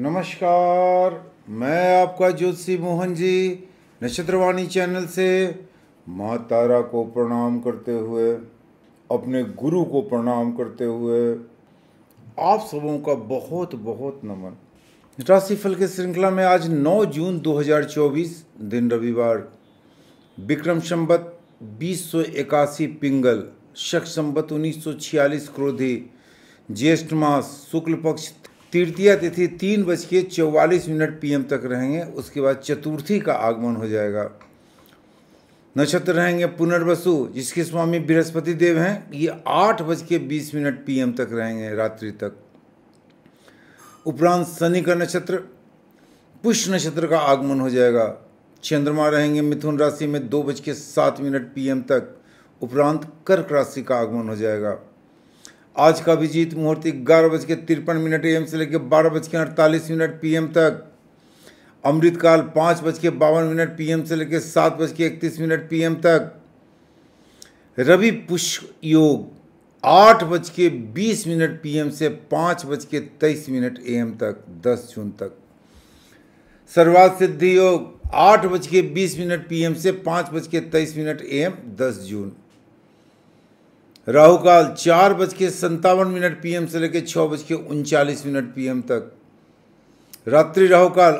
नमस्कार मैं आपका ज्योतिषी मोहन जी नक्षत्रवाणी चैनल से माँ तारा को प्रणाम करते हुए अपने गुरु को प्रणाम करते हुए आप सबों का बहुत बहुत नमन राशिफल के श्रृंखला में आज 9 जून 2024 दिन रविवार विक्रम संबत बीस पिंगल शक संबत 1946 क्रोधी ज्येष्ठ मास शुक्ल पक्ष तृतीय तिथि तीन बज के चौवालीस मिनट पीएम तक रहेंगे उसके बाद चतुर्थी का आगमन हो जाएगा नक्षत्र रहेंगे पुनर्वसु जिसके स्वामी बृहस्पति देव हैं ये आठ बज के बीस मिनट पीएम तक रहेंगे रात्रि तक उपरांत शनि का नक्षत्र पुष्य नक्षत्र का आगमन हो जाएगा चंद्रमा रहेंगे मिथुन राशि में दो बज के सात मिनट पीएम तक उपरांत कर्क राशि का आगमन हो जाएगा आज का अभिजीत मुहूर्त ग्यारह बज के तिरपन मिनट एम से लेकर बारह बज के अड़तालीस मिनट एम तक अमृतकाल पाँच बज के बावन मिनट पीएम से लेकर सात बज के इकतीस मिनट पीएम तक रवि पुष्प योग आठ बज के बीस मिनट पीएम से पाँच बज के तेईस मिनट एम तक दस जून तक सर्वार्थ सिद्धि योग आठ बज के बीस मिनट एम से पाँच बज के तेईस मिनट एम दस जून राहु काल चार बज के संतावन मिनट पीएम से लेकर छः बज के उनचालीस मिनट पीएम तक रात्रि राहु काल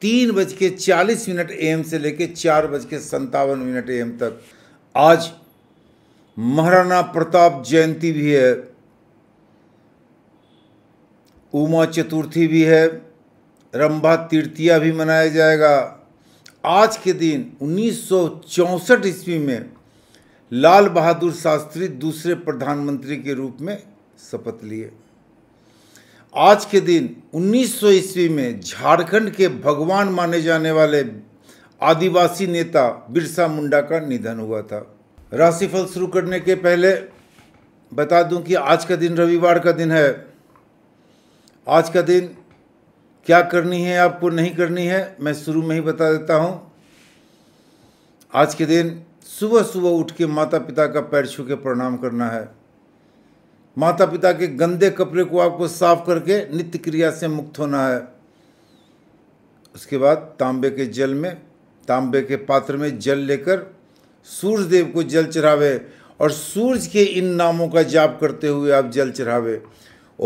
तीन बज के चालीस मिनट एम से लेकर चार बज के संतावन मिनट एम तक आज महाराणा प्रताप जयंती भी है उमा चतुर्थी भी है रंभा तृतीया भी मनाया जाएगा आज के दिन उन्नीस ईस्वी में लाल बहादुर शास्त्री दूसरे प्रधानमंत्री के रूप में शपथ लिए आज के दिन 1900 ईस्वी में झारखंड के भगवान माने जाने वाले आदिवासी नेता बिरसा मुंडा का निधन हुआ था राशिफल शुरू करने के पहले बता दूं कि आज का दिन रविवार का दिन है आज का दिन क्या करनी है आपको नहीं करनी है मैं शुरू में ही बता देता हूं आज के दिन सुबह सुबह उठ के माता पिता का पैर छू के प्रणाम करना है माता पिता के गंदे कपड़े को आपको साफ करके नित्य क्रिया से मुक्त होना है उसके बाद तांबे के जल में तांबे के पात्र में जल लेकर सूर्य देव को जल चढ़ावे और सूर्य के इन नामों का जाप करते हुए आप जल चढ़ावे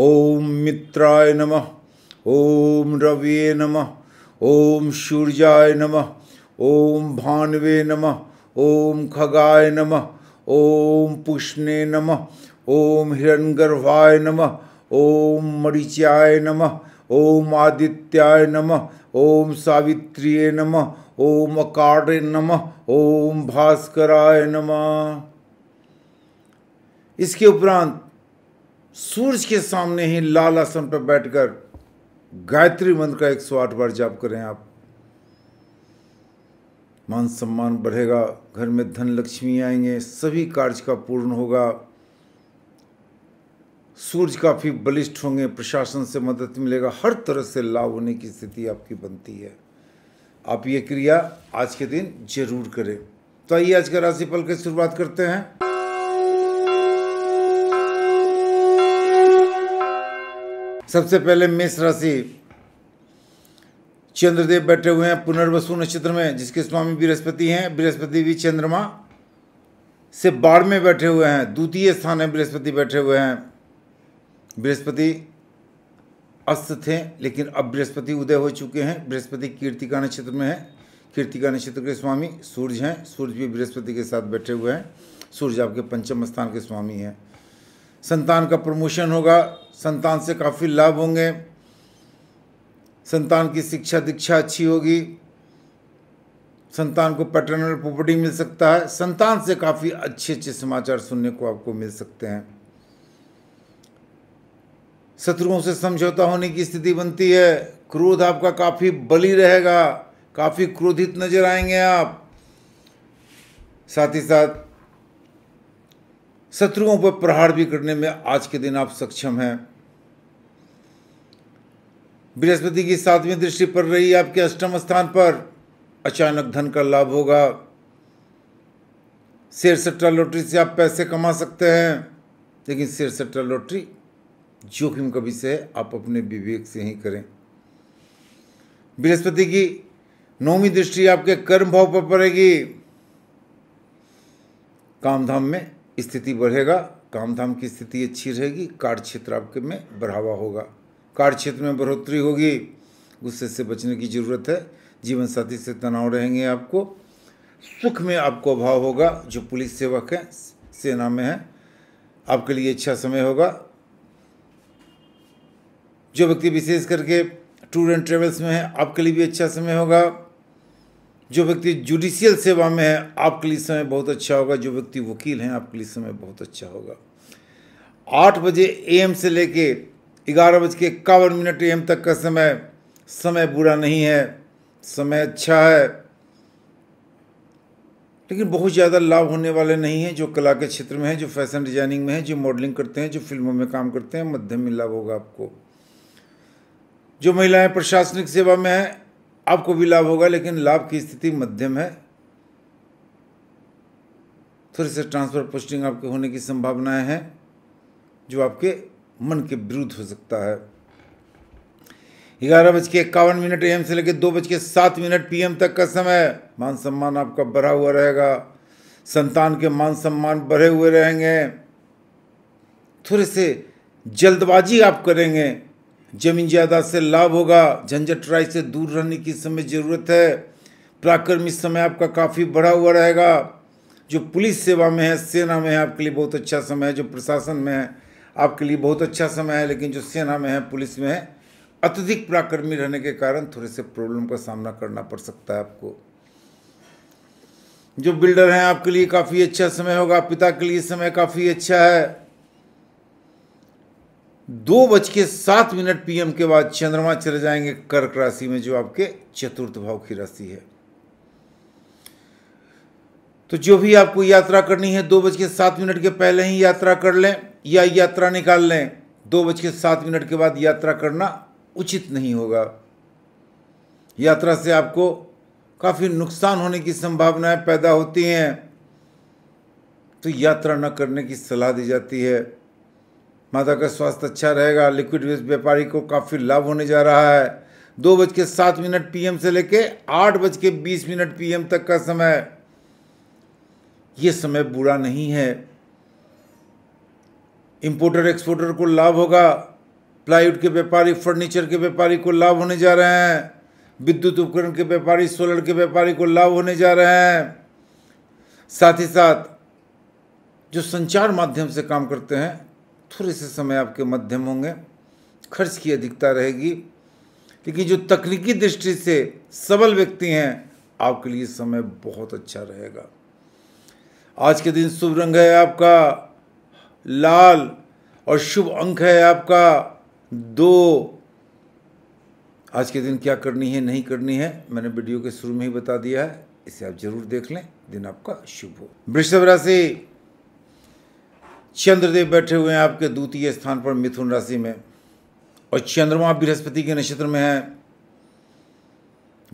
ओम मित्राय नमः ओम रवि नमः ओम सूर्याय नमः ओम भानवे नमः ओम खगाय नम ओम पुष्णे नम ओम हिरणगर्भाय नम ओम मरीच्याय नम ओम आदित्याय नम ओम सावित्र्ये नम ओम अकार्य नम ओम भास्कराय नम इसके उपरांत सूरज के सामने ही लाल आसन पर बैठकर गायत्री मंत्र का एक सौ आठ बार जाप करें आप मान सम्मान बढ़ेगा घर में धन लक्ष्मी आएंगे सभी कार्य का पूर्ण होगा सूर्य काफ़ी बलिष्ठ होंगे प्रशासन से मदद मिलेगा हर तरह से लाभ होने की स्थिति आपकी बनती है आप ये क्रिया आज के दिन जरूर करें तो आइए आज का राशिफल की शुरुआत करते हैं सबसे पहले मेष राशि चंद्रदेव बैठे हुए हैं पुनर्वसु नक्षत्र में जिसके स्वामी बृहस्पति हैं बृहस्पति भी चंद्रमा से बाढ़ में बैठे हुए हैं द्वितीय स्थान है बृहस्पति बैठे हुए हैं बृहस्पति अस्त थे लेकिन अब बृहस्पति उदय हो चुके हैं बृहस्पति कीर्तिका नक्षत्र में है कीर्तिका नक्षत्र के स्वामी सूर्य हैं सूर्य भी बृहस्पति के साथ बैठे हुए हैं सूर्य आपके पंचम स्थान के स्वामी हैं संतान का प्रमोशन होगा संतान से काफ़ी लाभ होंगे संतान की शिक्षा दीक्षा अच्छी होगी संतान को पैटर्नल प्रॉपर्टी मिल सकता है संतान से काफ़ी अच्छे अच्छे समाचार सुनने को आपको मिल सकते हैं शत्रुओं से समझौता होने की स्थिति बनती है क्रोध आपका काफ़ी बली रहेगा काफ़ी क्रोधित नजर आएंगे आप साथ ही साथ शत्रुओं पर प्रहार भी करने में आज के दिन आप सक्षम हैं बृहस्पति की सातवीं दृष्टि पड़ रही है आपके अष्टम स्थान पर अचानक धन का लाभ होगा शेर सट्टा लॉटरी से आप पैसे कमा सकते हैं लेकिन शेर सट्टा लॉटरी जोखिम का विषय आप अपने विवेक से ही करें बृहस्पति की नौवीं दृष्टि आपके कर्म भाव पर पड़ेगी कामधाम में स्थिति बढ़ेगा कामधाम की स्थिति अच्छी रहेगी कार्य क्षेत्र आपके में बढ़ावा होगा कार्य क्षेत्र में बढ़ोतरी होगी गुस्से से बचने की ज़रूरत है जीवन साथी से तनाव रहेंगे आपको सुख में आपको अभाव होगा जो पुलिस सेवक हैं सेना में हैं आपके लिए अच्छा समय होगा जो व्यक्ति विशेष करके टूर एंड ट्रेवल्स में है आपके लिए भी अच्छा समय होगा जो व्यक्ति जुडिशियल सेवा में है आपके लिए समय बहुत अच्छा होगा जो व्यक्ति वकील हैं आपके लिए समय बहुत अच्छा होगा आठ बजे एम से लेके ग्यारह बज के इक्यावन मिनट एम तक का समय समय बुरा नहीं है समय अच्छा है लेकिन बहुत ज़्यादा लाभ होने वाले नहीं हैं जो कला के क्षेत्र में हैं जो फैशन डिजाइनिंग में हैं जो मॉडलिंग करते हैं जो फिल्मों में काम करते हैं मध्यम में लाभ होगा आपको जो महिलाएं प्रशासनिक सेवा में हैं आपको भी लाभ होगा लेकिन लाभ की स्थिति मध्यम है थोड़े से ट्रांसफ़र पोस्टिंग आपके होने की संभावनाएं हैं जो आपके मन के विरुद्ध हो सकता है ग्यारह बज के इक्यावन मिनट एम से लेकर दो बज के सात मिनट पीएम तक का समय मान सम्मान आपका बढ़ा हुआ रहेगा संतान के मान सम्मान बढ़े हुए रहेंगे थोड़े से जल्दबाजी आप करेंगे जमीन जायदाद से लाभ होगा झंझटराई से दूर रहने की समय ज़रूरत है प्राक्रम इस समय आपका काफ़ी बढ़ा हुआ रहेगा जो पुलिस सेवा में है सेना में है आपके लिए बहुत अच्छा समय है जो प्रशासन में है आपके लिए बहुत अच्छा समय है लेकिन जो सेना में है पुलिस में है अत्यधिक पराक्रमी रहने के कारण थोड़े से प्रॉब्लम का सामना करना पड़ सकता है आपको जो बिल्डर हैं आपके लिए काफ़ी अच्छा समय होगा पिता के लिए समय काफ़ी अच्छा है दो बज के सात मिनट पीएम के बाद चंद्रमा चले जाएंगे कर्क राशि में जो आपके चतुर्थ भाव की राशि है तो जो भी आपको यात्रा करनी है दो बज के सात मिनट के पहले ही यात्रा कर लें या यात्रा निकाल लें दो बज के सात मिनट के बाद यात्रा करना उचित नहीं होगा यात्रा से आपको काफ़ी नुकसान होने की संभावनाएं पैदा होती हैं तो यात्रा न करने की सलाह दी जाती है माता का स्वास्थ्य अच्छा रहेगा लिक्विड वेस्ट व्यापारी को काफ़ी लाभ होने जा रहा है दो बज के सात मिनट पीएम से लेके आठ बज के बीस मिनट पीएम तक का समय ये समय बुरा नहीं है इम्पोर्टर एक्सपोर्टर को लाभ होगा प्लाईवुड के व्यापारी फर्नीचर के व्यापारी को लाभ होने जा रहे हैं विद्युत उपकरण के व्यापारी सोलर के व्यापारी को लाभ होने जा रहे हैं साथ ही साथ जो संचार माध्यम से काम करते हैं थोड़े से समय आपके मध्यम होंगे खर्च की अधिकता रहेगी लेकिन जो तकनीकी दृष्टि से सबल व्यक्ति हैं आपके लिए समय बहुत अच्छा रहेगा आज के दिन शुभ रंग है आपका लाल और शुभ अंक है आपका दो आज के दिन क्या करनी है नहीं करनी है मैंने वीडियो के शुरू में ही बता दिया है इसे आप जरूर देख लें दिन आपका शुभ हो वृषभ राशि चंद्रदेव बैठे हुए हैं आपके द्वितीय स्थान पर मिथुन राशि में और चंद्रमा बृहस्पति के नक्षत्र में है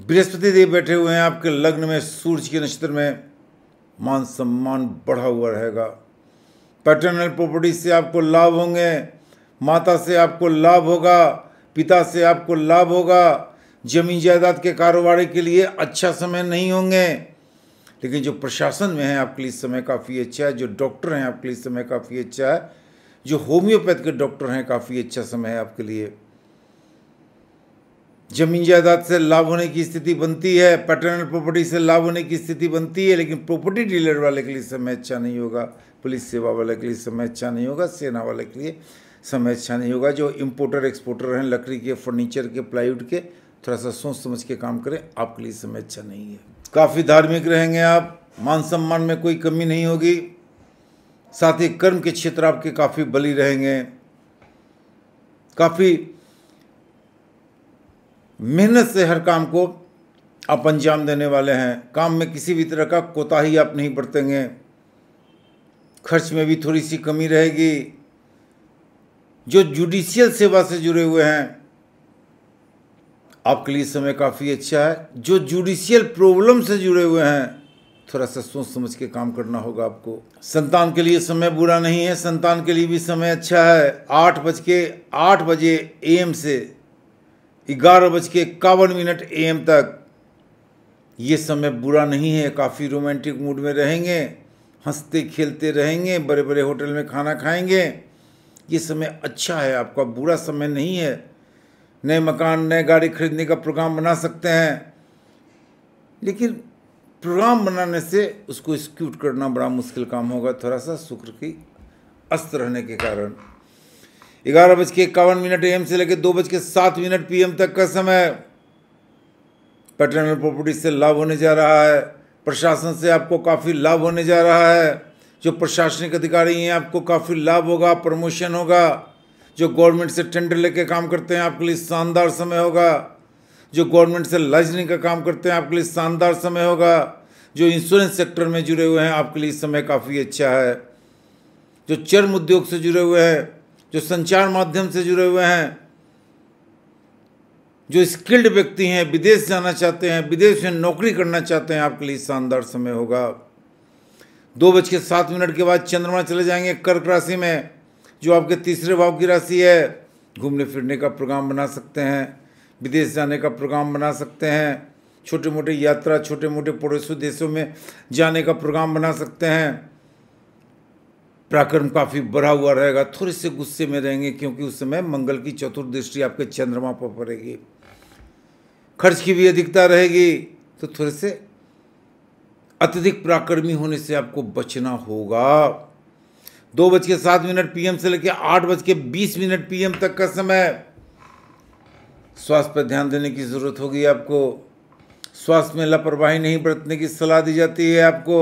बृहस्पति देव बैठे हुए हैं आपके लग्न में सूर्य के नक्षत्र में मान सम्मान बढ़ा हुआ रहेगा पैटर्नल प्रॉपर्टी से आपको लाभ होंगे माता से आपको लाभ होगा पिता से आपको लाभ होगा जमीन जायदाद के कारोबार के लिए अच्छा समय नहीं होंगे लेकिन जो प्रशासन में है आपके लिए समय काफ़ी अच्छा है जो डॉक्टर हैं आपके लिए समय काफ़ी अच्छा है जो होम्योपैथ के डॉक्टर हैं काफ़ी अच्छा समय है आपके लिए जमीन जायदाद से लाभ होने की स्थिति बनती है पैटर्नल प्रॉपर्टी से लाभ होने की स्थिति बनती है लेकिन प्रॉपर्टी डीलर वाले के लिए समय अच्छा नहीं होगा पुलिस सेवा वाले के लिए समय अच्छा नहीं होगा सेना वाले के लिए समय अच्छा नहीं होगा जो इम्पोर्टर एक्सपोर्टर हैं लकड़ी के फर्नीचर के प्लाईवुड के थोड़ा सा सोच समझ के काम करें आपके लिए समय अच्छा नहीं है काफ़ी धार्मिक रहेंगे आप मान सम्मान में कोई कमी नहीं होगी साथ ही कर्म के क्षेत्र आपके काफ़ी बली रहेंगे काफ़ी मेहनत से हर काम को आप अंजाम देने वाले हैं काम में किसी भी तरह का कोताही आप नहीं बरतेंगे खर्च में भी थोड़ी सी कमी रहेगी जो जुडिशियल सेवा से जुड़े हुए हैं आपके लिए समय काफ़ी अच्छा है जो जुडिशियल प्रॉब्लम से जुड़े हुए हैं थोड़ा सा सोच समझ के काम करना होगा आपको संतान के लिए समय बुरा नहीं है संतान के लिए भी समय अच्छा है आठ बज के आठ बजे एम से ग्यारह बज के इक्यावन मिनट एम तक ये समय बुरा नहीं है काफ़ी रोमांटिक मूड में रहेंगे हंसते खेलते रहेंगे बड़े बड़े होटल में खाना खाएंगे ये समय अच्छा है आपका बुरा समय नहीं है नए मकान नए गाड़ी खरीदने का प्रोग्राम बना सकते हैं लेकिन प्रोग्राम बनाने से उसको एक्सक्यूट करना बड़ा मुश्किल काम होगा थोड़ा सा शुक्र की अस्त रहने के कारण ग्यारह बज के इक्यावन मिनट एम से लेकर दो बज के सात मिनट पीएम तक का समय पैटर्नल प्रॉपर्टी से लाभ होने जा रहा है प्रशासन से आपको काफ़ी लाभ होने जा रहा है जो प्रशासनिक अधिकारी हैं आपको काफ़ी लाभ होगा प्रमोशन होगा जो गवर्नमेंट से टेंडर लेके काम करते हैं आपके लिए शानदार समय होगा जो गवर्नमेंट से लाइजनिंग का काम करते हैं आपके लिए शानदार समय होगा जो इंश्योरेंस सेक्टर में जुड़े हुए हैं आपके लिए समय काफ़ी अच्छा है जो चर्म उद्योग से जुड़े हुए हैं जो संचार माध्यम से जुड़े हुए हैं जो स्किल्ड व्यक्ति हैं विदेश जाना चाहते हैं विदेश में नौकरी करना चाहते हैं आपके लिए शानदार समय होगा दो बज के सात मिनट के बाद चंद्रमा चले जाएंगे कर्क राशि में जो आपके तीसरे भाव की राशि है घूमने फिरने का प्रोग्राम बना सकते हैं विदेश जाने का प्रोग्राम बना सकते हैं छोटे मोटे यात्रा छोटे मोटे पड़ोसी देशों में जाने का प्रोग्राम बना सकते हैं पराक्रम काफ़ी बढ़ा हुआ रहेगा थोड़े से गुस्से में रहेंगे क्योंकि उस समय मंगल की चतुर्दृष्टि आपके चंद्रमा पर पड़ेगी खर्च की भी अधिकता रहेगी तो थोड़े से अत्यधिक पराक्रमी होने से आपको बचना होगा दो बज के सात मिनट पीएम से लेकर आठ बज के बीस मिनट पीएम तक का समय स्वास्थ्य पर ध्यान देने की ज़रूरत होगी आपको स्वास्थ्य में लापरवाही नहीं बरतने की सलाह दी जाती है आपको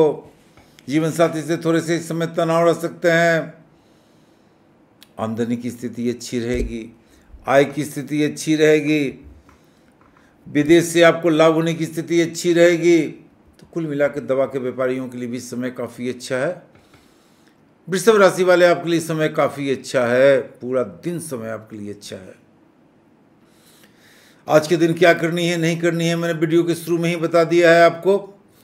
जीवन साथी से थोड़े से इस समय तनाव रह सकते हैं आमदनी की स्थिति अच्छी रहेगी आय की स्थिति अच्छी रहेगी विदेश से आपको लाभ होने की स्थिति अच्छी रहेगी तो कुल मिलाकर दवा के व्यापारियों के लिए भी समय काफ़ी अच्छा है वृषभ राशि वाले आपके लिए समय काफ़ी अच्छा है पूरा दिन समय आपके लिए अच्छा है आज के दिन क्या करनी है नहीं करनी है मैंने वीडियो के शुरू में ही बता दिया है आपको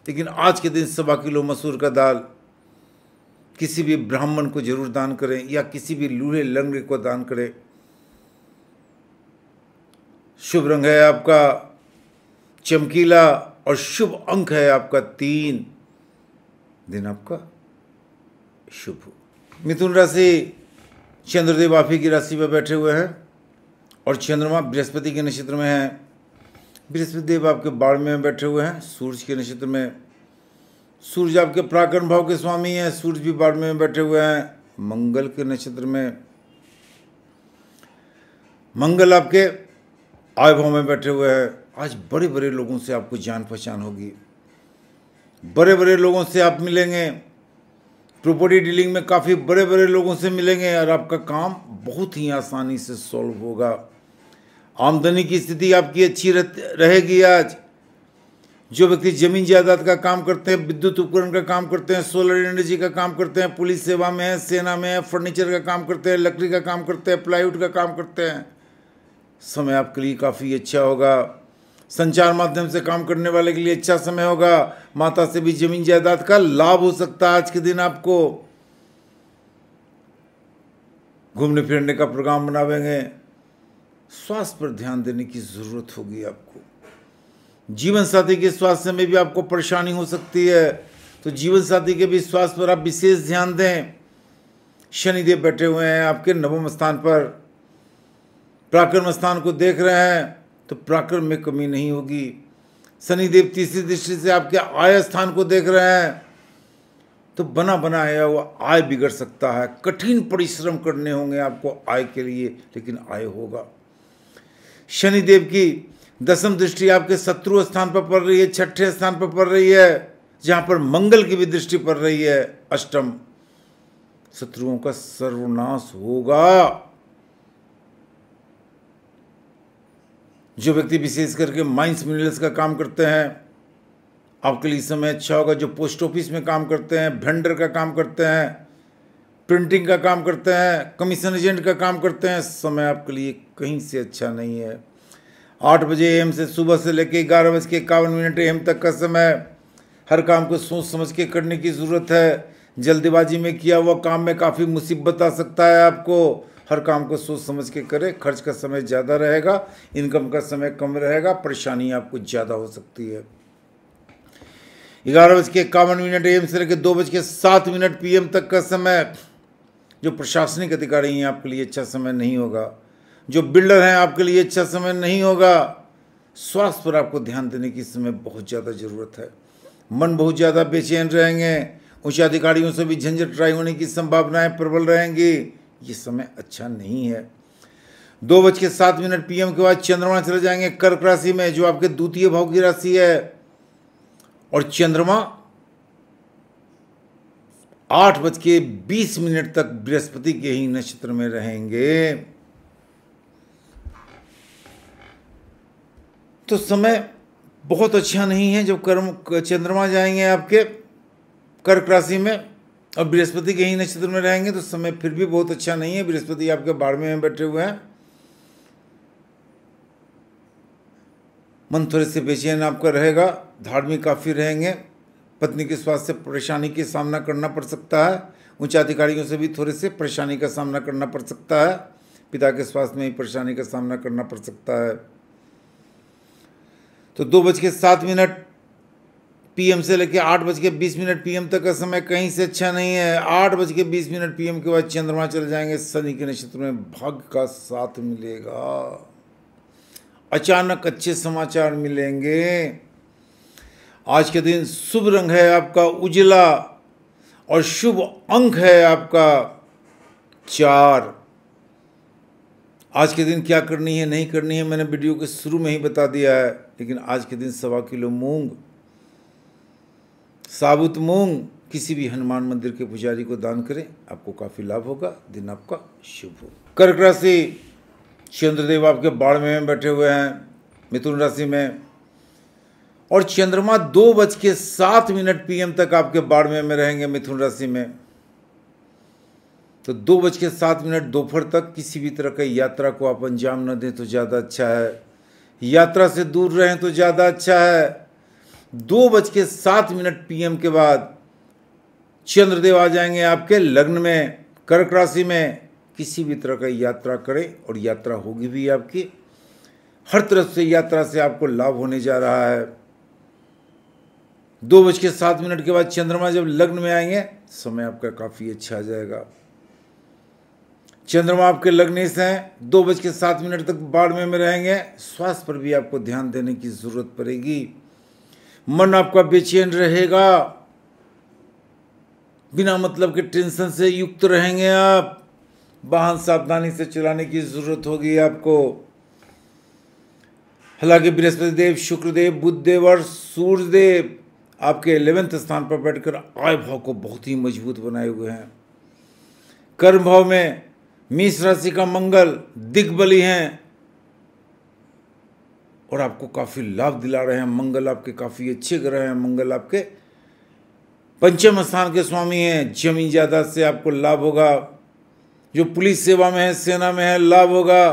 लेकिन आज के दिन सवा किलो मसूर का दाल किसी भी ब्राह्मण को जरूर दान करें या किसी भी लूहे लंगड़े को दान करें शुभ रंग है आपका चमकीला और शुभ अंक है आपका तीन दिन आपका शुभ मिथुन राशि चंद्रदेव आप की राशि पर बैठे हुए हैं और चंद्रमा बृहस्पति के नक्षत्र में है बृहस्पति देव आपके बाढ़ में बैठे हुए हैं सूर्य के नक्षत्र में सूर्य आपके प्राकरण भाव के स्वामी हैं सूर्य भी बाढ़ में बैठे हुए हैं मंगल के नक्षत्र में मंगल आपके आय भाव में बैठे हुए हैं आज बड़े बड़े लोगों से आपको जान पहचान होगी बड़े बड़े लोगों से आप मिलेंगे प्रॉपर्टी डीलिंग में काफ़ी बड़े बड़े लोगों से मिलेंगे और आपका काम बहुत ही आसानी से सॉल्व होगा आमदनी की स्थिति आपकी अच्छी रहेगी आज जो व्यक्ति जमीन जायदाद का काम करते हैं विद्युत उपकरण का काम करते हैं सोलर एनर्जी का काम करते हैं पुलिस सेवा में है सेना में है फर्नीचर का काम करते हैं लकड़ी का काम करते हैं प्लाईवुड का काम करते हैं समय आपके लिए काफ़ी अच्छा होगा संचार माध्यम से काम करने वाले के लिए अच्छा समय होगा माता से भी जमीन जायदाद का लाभ हो सकता है आज के दिन आपको घूमने फिरने का प्रोग्राम बनावेंगे स्वास्थ्य पर ध्यान देने की ज़रूरत होगी आपको जीवन साथी के स्वास्थ्य में भी आपको परेशानी हो सकती है तो जीवन साथी के भी स्वास्थ्य पर आप विशेष ध्यान दें शनिदेव बैठे हुए हैं आपके नवम स्थान पर प्राक्रम स्थान को देख रहे हैं तो प्राक्रम में कमी नहीं होगी शनिदेव तीसरी दृष्टि से आपके आय स्थान को देख रहे हैं तो बना बनाया हुआ आय बिगड़ सकता है कठिन परिश्रम करने होंगे आपको आय के लिए लेकिन आय होगा शनिदेव की दसम दृष्टि आपके शत्रु स्थान पर पड़ रही है छठे स्थान पर पड़ रही है जहां पर मंगल की भी दृष्टि पड़ रही है अष्टम शत्रुओं का सर्वनाश होगा जो व्यक्ति विशेष करके माइंस मिनरल्स का काम करते हैं आपके लिए समय अच्छा होगा जो पोस्ट ऑफिस में काम करते हैं भेंडर का काम करते हैं प्रिंटिंग का काम करते हैं कमीशन एजेंट का काम करते हैं समय आपके लिए कहीं से अच्छा नहीं है आठ बजे एम से सुबह से लेकर ग्यारह बज के इक्यावन मिनट एम तक का समय हर काम को सोच समझ के करने की ज़रूरत है जल्दबाजी में किया हुआ काम में काफ़ी मुसीबत आ सकता है आपको हर काम को सोच समझ के करें खर्च का समय ज़्यादा रहेगा इनकम का समय कम रहेगा परेशानी आपको ज़्यादा हो सकती है ग्यारह बज के इक्यावन मिनट एम से लेकर दो बज के सात मिनट पीएम तक का समय जो प्रशासनिक अधिकारी हैं आपके लिए अच्छा समय नहीं होगा जो बिल्डर हैं आपके लिए अच्छा समय नहीं होगा स्वास्थ्य पर आपको ध्यान देने की समय बहुत ज़्यादा ज़रूरत है मन बहुत ज़्यादा बेचैन रहेंगे उच्च अधिकारियों से भी झंझट ट्राई होने की संभावनाएं प्रबल रहेंगी ये समय अच्छा नहीं है दो बज के सात मिनट पीएम के बाद चंद्रमा चले जाएंगे कर्क राशि में जो आपके द्वितीय भाव की राशि है और चंद्रमा आठ बज के बीस मिनट तक बृहस्पति के ही नक्षत्र में रहेंगे तो समय बहुत अच्छा नहीं है जब कर्म चंद्रमा जाएंगे आपके कर्क राशि में और बृहस्पति के ही नक्षत्र में रहेंगे तो समय फिर भी बहुत अच्छा नहीं है बृहस्पति आपके बारहवें में बैठे हुए हैं मन थोड़े से बेचैन आपका रहेगा धार्मिक काफ़ी रहेंगे पत्नी के स्वास्थ्य परेशानी के सामना करना पड़ सकता है उच्च अधिकारियों से भी थोड़े से परेशानी का सामना करना पड़ सकता है पिता के स्वास्थ्य में ही परेशानी का सामना करना पड़ सकता है तो दो बज के सात मिनट पीएम से लेकर आठ बज के बीस मिनट पीएम तक का समय कहीं से अच्छा नहीं है आठ बज के बीस मिनट पीएम के बाद चंद्रमा चले जाएंगे शनि के नक्षत्र में भाग्य का साथ मिलेगा अचानक अच्छे समाचार मिलेंगे आज के दिन शुभ रंग है आपका उजला और शुभ अंक है आपका चार आज के दिन क्या करनी है नहीं करनी है मैंने वीडियो के शुरू में ही बता दिया है लेकिन आज के दिन सवा किलो मूंग साबुत मूंग किसी भी हनुमान मंदिर के पुजारी को दान करें आपको काफ़ी लाभ होगा दिन आपका शुभ हो कर्क राशि चंद्रदेव आपके बाढ़ में बैठे हुए हैं मिथुन राशि में और चंद्रमा दो बज के सात मिनट पीएम तक आपके बाड़मेर में रहेंगे मिथुन राशि में तो दो बज के सात मिनट दोपहर तक किसी भी तरह की यात्रा को आप अंजाम न दें तो ज़्यादा अच्छा है यात्रा से दूर रहें तो ज़्यादा अच्छा है दो बज के सात मिनट पीएम के बाद चंद्रदेव आ जाएंगे आपके लग्न में कर्क राशि में किसी भी तरह का यात्रा करें और यात्रा होगी भी आपकी हर तरफ से यात्रा से आपको लाभ होने जा रहा है दो बज के सात मिनट के बाद चंद्रमा जब लग्न में आएंगे समय आपका काफ़ी अच्छा आ जाएगा चंद्रमा आपके लगने से दो बज के सात मिनट तक बाढ़ में, में रहेंगे स्वास्थ्य पर भी आपको ध्यान देने की जरूरत पड़ेगी मन आपका बेचैन रहेगा बिना मतलब के टेंशन से युक्त रहेंगे आप वाहन सावधानी से चलाने की जरूरत होगी आपको हालांकि बृहस्पति देव शुक्रदेव बुद्धदेव और सूर्यदेव आपके एलेवेंथ स्थान पर बैठकर आय भाव को बहुत ही मजबूत बनाए हुए हैं कर्म भाव में मीस राशि का मंगल दिग्बली हैं और आपको काफ़ी लाभ दिला रहे हैं मंगल आपके काफ़ी अच्छे ग्रह हैं मंगल आपके पंचम स्थान के स्वामी हैं जमीन जायदाद से आपको लाभ होगा जो पुलिस सेवा में है सेना में है लाभ होगा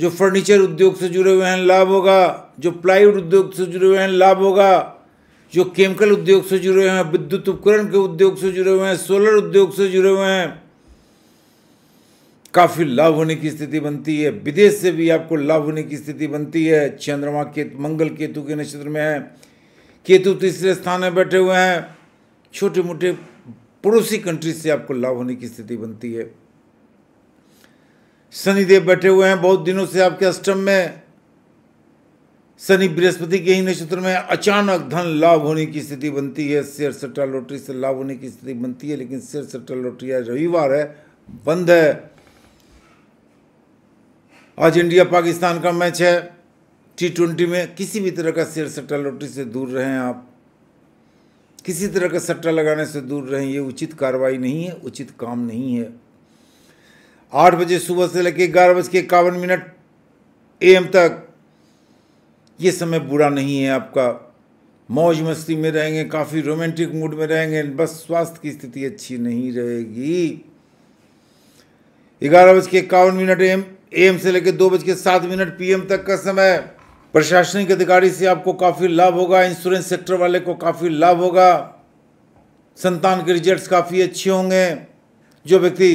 जो फर्नीचर उद्योग से जुड़े हुए हैं लाभ होगा जो प्लाईवुड उद्योग से जुड़े हुए हैं लाभ होगा जो केमिकल उद्योग से जुड़े हुए हैं विद्युत उपकरण के उद्योग से जुड़े हुए हैं सोलर उद्योग से जुड़े हुए हैं काफ़ी लाभ होने की स्थिति बनती है विदेश से भी आपको लाभ होने की स्थिति बनती है चंद्रमा केतु मंगल केतु के नक्षत्र में है केतु तीसरे स्थान में बैठे हुए हैं छोटे मोटे पड़ोसी कंट्रीज से आपको लाभ होने की स्थिति बनती है शनिदेव बैठे हुए हैं बहुत दिनों से आपके अष्टम में शनि बृहस्पति के ही नक्षत्र में अचानक धन लाभ होने की स्थिति बनती है शेयर सट्टा लॉटरी से लाभ होने की स्थिति बनती है लेकिन शेयर सट्टा लॉटरी आज रविवार है बंद है आज इंडिया पाकिस्तान का मैच है टी ट्वेंटी में किसी भी तरह का शेयर सट्टा लॉटरी से दूर रहें आप किसी तरह का सट्टा लगाने से दूर रहें ये उचित कार्रवाई नहीं है उचित काम नहीं है आठ बजे सुबह से लेकर ग्यारह बज के इक्यावन मिनट एम तक ये समय बुरा नहीं है आपका मौज मस्ती में रहेंगे काफ़ी रोमांटिक मूड में रहेंगे बस स्वास्थ्य की स्थिति अच्छी नहीं रहेगी ग्यारह बज के इक्यावन मिनट एम एम से लेकर दो बज के सात मिनट पीएम तक का समय प्रशासनिक अधिकारी से आपको काफ़ी लाभ होगा इंश्योरेंस सेक्टर वाले को काफ़ी लाभ होगा संतान के रिजल्ट्स काफ़ी अच्छे होंगे जो व्यक्ति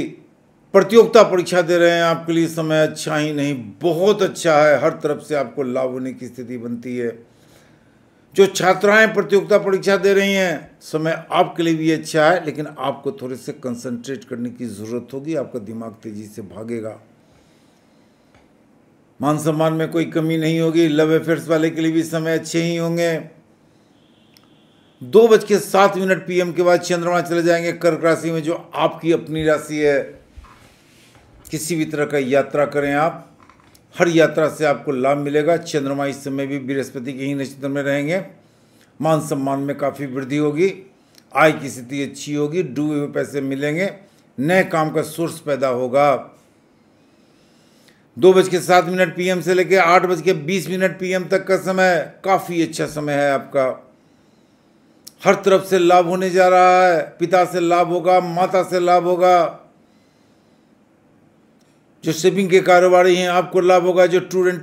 प्रतियोगिता परीक्षा दे रहे हैं आपके लिए समय अच्छा ही नहीं बहुत अच्छा है हर तरफ से आपको लाभ होने की स्थिति बनती है जो छात्राएं प्रतियोगिता परीक्षा दे रही हैं समय आपके लिए भी अच्छा है लेकिन आपको थोड़े से कंसंट्रेट करने की ज़रूरत होगी आपका दिमाग तेज़ी से भागेगा मान सम्मान में कोई कमी नहीं होगी लव अफेयर्स वाले के लिए भी समय अच्छे ही होंगे दो बज के सात मिनट पीएम के बाद चंद्रमा चले जाएंगे कर्क राशि में जो आपकी अपनी राशि है किसी भी तरह का यात्रा करें आप हर यात्रा से आपको लाभ मिलेगा चंद्रमा इस समय भी बृहस्पति के ही नक्षत्र में रहेंगे मान सम्मान में काफ़ी वृद्धि होगी आय की स्थिति अच्छी होगी डूबे हुए पैसे मिलेंगे नए काम का सोर्स पैदा होगा दो बज के सात मिनट पीएम से लेकर आठ बज के बीस मिनट पीएम तक का समय काफ़ी अच्छा समय है आपका हर तरफ से लाभ होने जा रहा है पिता से लाभ होगा माता से लाभ होगा जो शिपिंग के कारोबारी हैं आपको लाभ होगा जो टूर एंड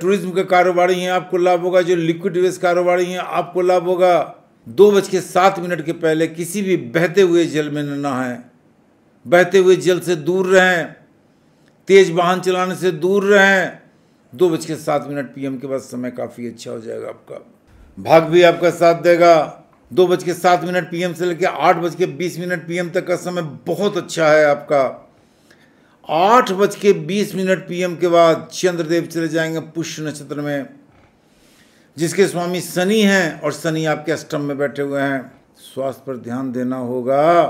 टूरिज्म के कारोबारी हैं आपको लाभ होगा जो लिक्विड वेस्ट कारोबारी हैं आपको लाभ होगा दो बज के सात मिनट के पहले किसी भी बहते हुए जल में न नहाएं बहते हुए जल से दूर रहें तेज वाहन चलाने से दूर रहें दो बज के सात मिनट पी के बाद समय काफ़ी अच्छा हो जाएगा आपका भाग भी आपका साथ देगा दो बज के सात मिनट पी से लेकर आठ बज के बीस मिनट पी तक का समय बहुत अच्छा है आपका आठ बज के बीस मिनट पीएम के बाद चंद्रदेव चले जाएंगे पुष्य नक्षत्र में जिसके स्वामी शनि हैं और शनि आपके अष्टम में बैठे हुए हैं स्वास्थ्य पर ध्यान देना होगा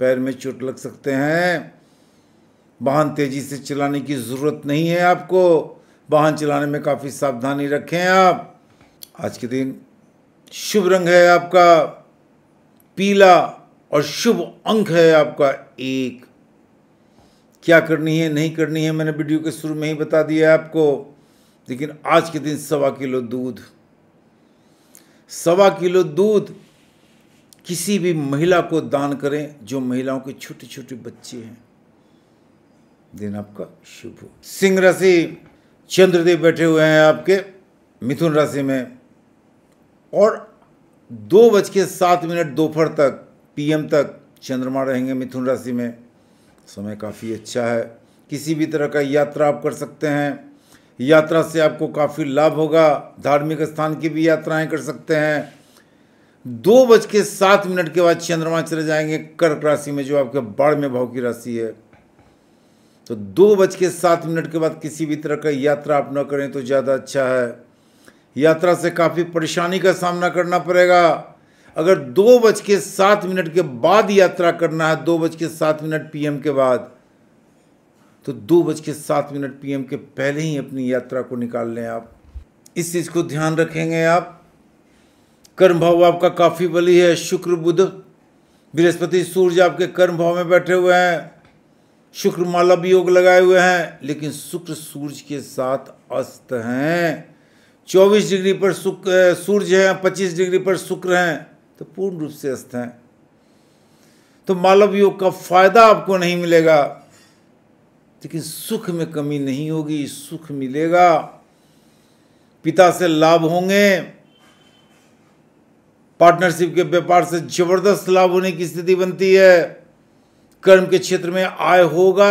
पैर में चोट लग सकते हैं वाहन तेजी से चलाने की ज़रूरत नहीं है आपको वाहन चलाने में काफ़ी सावधानी रखें आप आज के दिन शुभ रंग है आपका पीला और शुभ अंक है आपका एक क्या करनी है नहीं करनी है मैंने वीडियो के शुरू में ही बता दिया आपको लेकिन आज के दिन सवा किलो दूध सवा किलो दूध किसी भी महिला को दान करें जो महिलाओं के छोटे छोटे बच्चे हैं दिन आपका शुभ हो सिंह राशि चंद्रदेव बैठे हुए हैं आपके मिथुन राशि में और दो बज के सात मिनट दोपहर तक पीएम तक चंद्रमा रहेंगे मिथुन राशि में समय काफ़ी अच्छा है किसी भी तरह का यात्रा आप कर सकते हैं यात्रा से आपको काफ़ी लाभ होगा धार्मिक स्थान की भी यात्राएं कर सकते हैं दो बज के सात मिनट के बाद चंद्रमा चले जाएंगे कर्क राशि में जो आपके बाढ़ में भाव की राशि है तो दो बज के सात मिनट के बाद किसी भी तरह का यात्रा आप न करें तो ज़्यादा अच्छा है यात्रा से काफ़ी परेशानी का सामना करना पड़ेगा अगर दो बज के सात मिनट के बाद यात्रा करना है दो बज के सात मिनट पीएम के बाद तो दो बज के सात मिनट पीएम के पहले ही अपनी यात्रा को निकाल लें आप इस चीज़ को ध्यान रखेंगे आप कर्म भाव आपका काफ़ी बली है शुक्र बुध बृहस्पति सूर्य आपके कर्म भाव में बैठे हुए हैं शुक्र माला भी योग लगाए हुए हैं लेकिन शुक्र सूर्य के साथ अस्त हैं 24 डिग्री पर सूर्य है 25 डिग्री पर शुक्र हैं तो पूर्ण रूप से अस्त हैं तो मालव योग का फायदा आपको नहीं मिलेगा लेकिन सुख में कमी नहीं होगी सुख मिलेगा पिता से लाभ होंगे पार्टनरशिप के व्यापार से जबरदस्त लाभ होने की स्थिति बनती है कर्म के क्षेत्र में आय होगा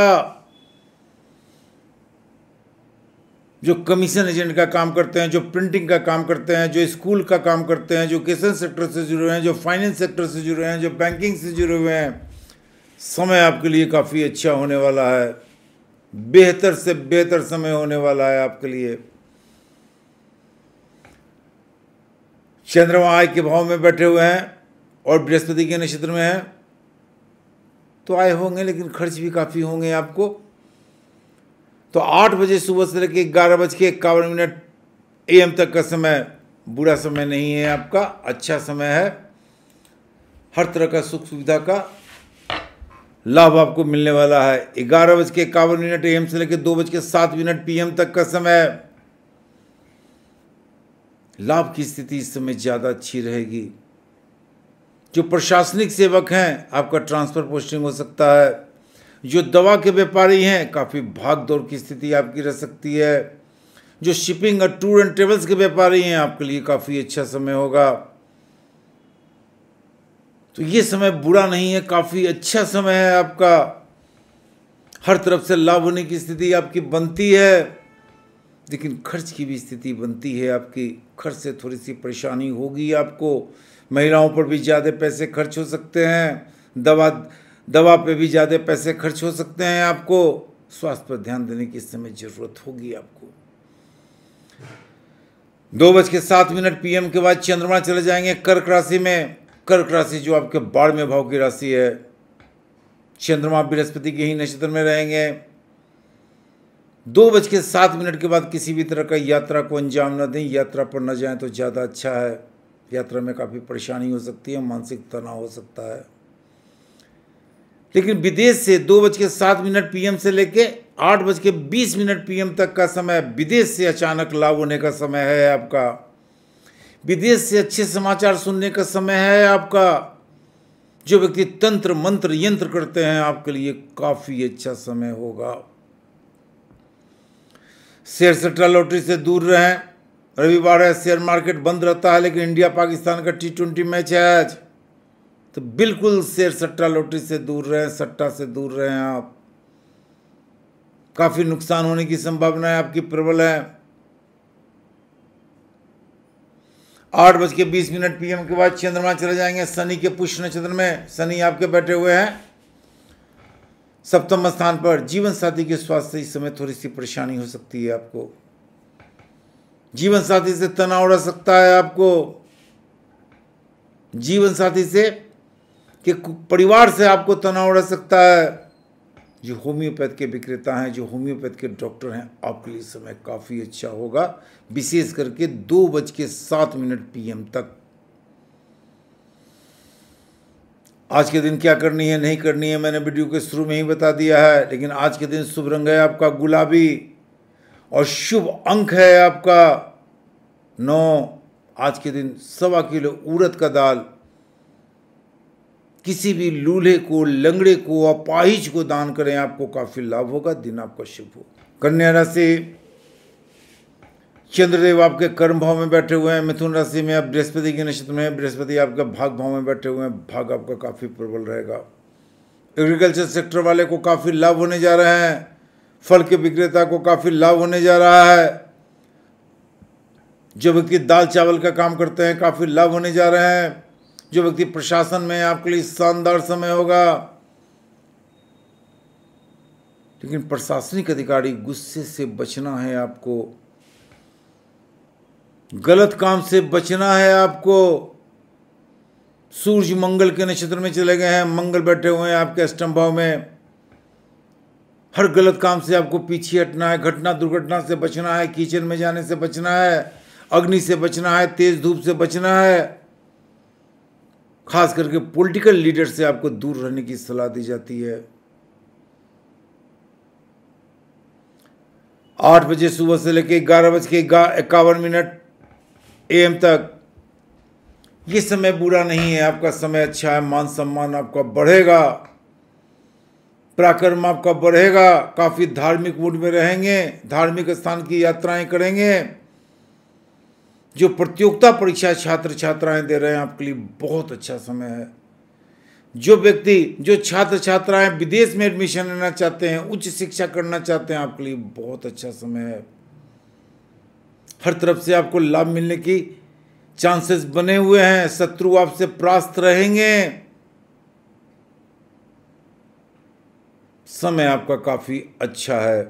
जो कमीशन एजेंट का काम करते हैं जो प्रिंटिंग का काम करते हैं जो स्कूल का काम करते हैं जो किसन सेक्टर से जुड़े हैं जो फाइनेंस सेक्टर से जुड़े हैं जो बैंकिंग से जुड़े हुए हैं समय आपके लिए काफ़ी अच्छा होने वाला है बेहतर से बेहतर समय होने वाला है आपके लिए चंद्रमा आय के भाव में बैठे हुए हैं और बृहस्पति के नक्षत्र में हैं तो आय होंगे लेकिन खर्च भी काफ़ी होंगे आपको तो आठ बजे सुबह से लेकर ग्यारह बज के इक्यावन मिनट ए तक का समय बुरा समय नहीं है आपका अच्छा समय है हर तरह का सुख सुविधा का लाभ आपको मिलने वाला है ग्यारह बज के इक्यावन मिनट एम से लेकर दो बज के सात मिनट पीएम तक का समय लाभ की स्थिति इस समय ज़्यादा अच्छी रहेगी जो प्रशासनिक सेवक हैं आपका ट्रांसफ़र पोस्टिंग हो सकता है जो दवा के व्यापारी हैं काफ़ी भाग दौड़ की स्थिति आपकी रह सकती है जो शिपिंग और टूर एंड ट्रेवल्स के व्यापारी हैं आपके लिए काफ़ी अच्छा समय होगा तो ये समय बुरा नहीं है काफ़ी अच्छा समय है आपका हर तरफ से लाभ होने की स्थिति आपकी बनती है लेकिन खर्च की भी स्थिति बनती है आपकी खर्च से थोड़ी सी परेशानी होगी आपको महिलाओं पर भी ज़्यादा पैसे खर्च हो सकते हैं दवा दवा पे भी ज़्यादा पैसे खर्च हो सकते हैं आपको स्वास्थ्य पर ध्यान देने की इस समय ज़रूरत होगी आपको दो बज के सात मिनट पीएम के बाद चंद्रमा चले जाएंगे कर्क राशि में कर्क राशि जो आपके बाढ़ में भाव की राशि है चंद्रमा बृहस्पति के ही नक्षत्र में रहेंगे दो बज के सात मिनट के बाद किसी भी तरह का यात्रा को अंजाम न दें यात्रा पर न जाएं तो ज़्यादा अच्छा है यात्रा में काफ़ी परेशानी हो सकती है मानसिक तनाव हो सकता है लेकिन विदेश से दो बज के सात मिनट पीएम से लेके आठ बज के बीस मिनट पीएम तक का समय विदेश से अचानक लाभ होने का समय है आपका विदेश से अच्छे समाचार सुनने का समय है आपका जो व्यक्ति तंत्र मंत्र यंत्र करते हैं आपके लिए काफी अच्छा समय होगा शेयर सट्टा लॉटरी से दूर रहें रविवार है शेयर मार्केट बंद रहता है लेकिन इंडिया पाकिस्तान का टी ट्वेंटी मैच है आज तो बिल्कुल शेर सट्टा लोटरी से दूर रहें सट्टा से दूर रहें आप काफ़ी नुकसान होने की संभावनाएं आपकी प्रबल है आठ बज के बीस मिनट पीएम के बाद चंद्रमा चले जाएंगे शनि के पुष्य नक्षत्र में शनि आपके बैठे हुए हैं सप्तम स्थान पर जीवन साथी के स्वास्थ्य इस समय थोड़ी सी परेशानी हो सकती है आपको जीवन साथी से तनाव रह सकता है आपको जीवन साथी से कि परिवार से आपको तनाव रह सकता है जो होम्योपैथ के विक्रेता हैं जो होम्योपैथ के डॉक्टर हैं आपके लिए समय काफ़ी अच्छा होगा विशेष करके दो बज के सात मिनट पीएम तक आज के दिन क्या करनी है नहीं करनी है मैंने वीडियो के शुरू में ही बता दिया है लेकिन आज के दिन शुभ रंग है आपका गुलाबी और शुभ अंक है आपका नौ आज के दिन सवा किलो उड़द का दाल किसी भी लूल्हे को लंगड़े को अपाहिज को दान करें आपको काफ़ी लाभ होगा दिन आपका शुभ होगा कन्या राशि चंद्रदेव आपके कर्म भाव में बैठे हुए हैं मिथुन राशि में आप बृहस्पति के नक्षत्र में बृहस्पति आपके भाग भाव में बैठे हुए हैं भाग आपका काफ़ी प्रबल रहेगा एग्रीकल्चर सेक्टर वाले को काफ़ी लाभ होने जा रहे हैं फल के विक्रेता को काफ़ी लाभ होने जा रहा है जो व्यक्ति दाल चावल का काम करते हैं काफ़ी लाभ होने जा रहे हैं जो व्यक्ति प्रशासन में आपके लिए शानदार समय होगा लेकिन प्रशासनिक अधिकारी गुस्से से बचना है आपको गलत काम से बचना है आपको सूर्य मंगल के नक्षत्र में चले गए हैं मंगल बैठे हुए हैं आपके भाव में हर गलत काम से आपको पीछे हटना है घटना दुर्घटना से बचना है किचन में जाने से बचना है अग्नि से बचना है तेज धूप से बचना है खास करके पॉलिटिकल लीडर से आपको दूर रहने की सलाह दी जाती है आठ बजे सुबह से लेकर ग्यारह बज के इक्यावन मिनट एम तक ये समय बुरा नहीं है आपका समय अच्छा है मान सम्मान आपका बढ़ेगा पराक्रम आपका बढ़ेगा काफ़ी धार्मिक मूड में रहेंगे धार्मिक स्थान की यात्राएं करेंगे जो प्रतियोगिता परीक्षा छात्र छात्राएं दे रहे हैं आपके लिए बहुत अच्छा समय है जो व्यक्ति जो छात्र छात्राएं विदेश में एडमिशन लेना चाहते हैं उच्च शिक्षा करना चाहते हैं आपके लिए बहुत अच्छा समय है हर तरफ से आपको लाभ मिलने की चांसेस बने हुए हैं शत्रु आपसे प्रास्त रहेंगे समय आपका काफ़ी अच्छा है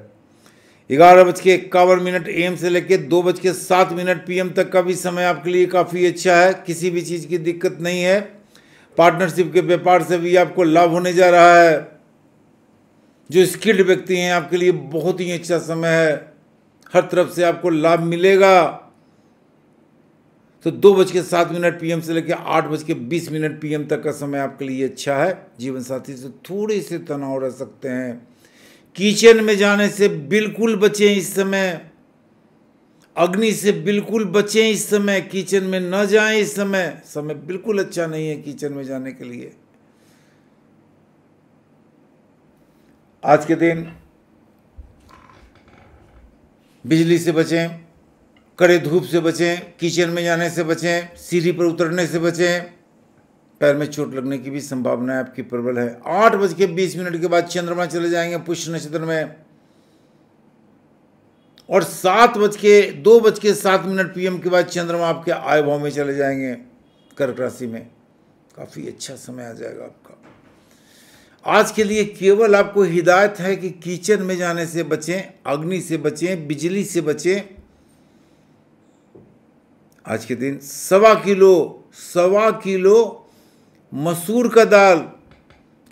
ग्यारह बज के इक्यावन मिनट एम से लेकर दो बज के सात मिनट पीएम तक का भी समय आपके लिए काफ़ी अच्छा है किसी भी चीज़ की दिक्कत नहीं है पार्टनरशिप के व्यापार से भी आपको लाभ होने जा रहा है जो स्किल्ड व्यक्ति हैं आपके लिए बहुत ही अच्छा समय है हर तरफ से आपको लाभ मिलेगा तो दो बज के सात मिनट पीएम से लेकर आठ बज के बीस मिनट पीएम तक का समय आपके लिए अच्छा है जीवन साथी से थोड़े से तनाव रह सकते हैं किचन में जाने से बिल्कुल बचें इस समय अग्नि से बिल्कुल बचें इस समय किचन में न जाएं इस समय समय बिल्कुल अच्छा नहीं है किचन में जाने के लिए आज के दिन बिजली से बचें कड़े धूप से बचें किचन में जाने से बचें सीढ़ी पर उतरने से बचें पैर में चोट लगने की भी संभावना आपकी प्रबल है आठ बज के बीस मिनट के बाद चंद्रमा चले जाएंगे पुष्य नक्षत्र में और सात बज के दो बज के सात मिनट पीएम के बाद चंद्रमा आपके आय भाव में चले जाएंगे कर्क राशि में काफ़ी अच्छा समय आ जाएगा आपका आज के लिए केवल आपको हिदायत है कि किचन में जाने से बचें अग्नि से बचें बिजली से बचें आज के दिन सवा किलो सवा किलो मसूर का दाल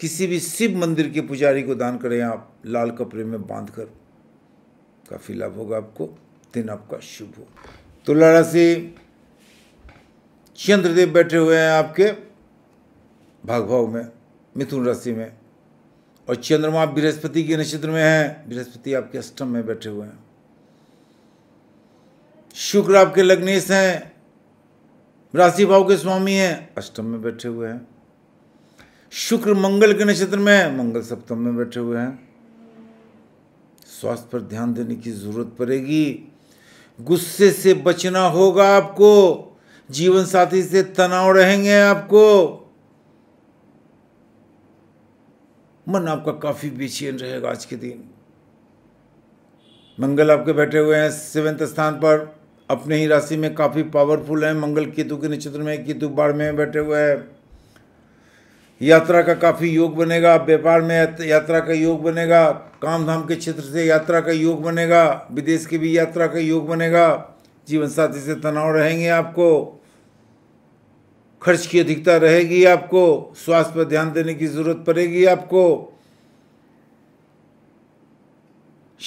किसी भी शिव मंदिर के पुजारी को दान करें आप लाल कपड़े में बांध कर काफ़ी लाभ होगा आपको दिन आपका शुभ हो तुला तो राशि चंद्रदेव बैठे हुए हैं आपके भागभाव में मिथुन राशि में और चंद्रमा बृहस्पति के नक्षत्र में है बृहस्पति आपके अष्टम में बैठे हुए हैं शुक्र आपके लग्नेश हैं राशि भाव के स्वामी हैं अष्टम में बैठे हुए हैं शुक्र मंगल के नक्षत्र में मंगल सप्तम में बैठे हुए हैं स्वास्थ्य पर ध्यान देने की जरूरत पड़ेगी गुस्से से बचना होगा आपको जीवन साथी से तनाव रहेंगे आपको मन आपका काफी बेचैन रहेगा आज के दिन मंगल आपके बैठे हुए हैं सेवेंथ स्थान पर अपने ही राशि में काफ़ी पावरफुल हैं मंगल केतु के नक्षत्र में केतु बाढ़ में बैठे हुए हैं यात्रा का काफ़ी योग बनेगा व्यापार में यात्रा का योग बनेगा काम धाम के क्षेत्र से यात्रा का योग बनेगा विदेश की भी यात्रा का योग बनेगा जीवन साथी से तनाव रहेंगे आपको खर्च की अधिकता रहेगी आपको स्वास्थ्य पर ध्यान देने की जरूरत पड़ेगी आपको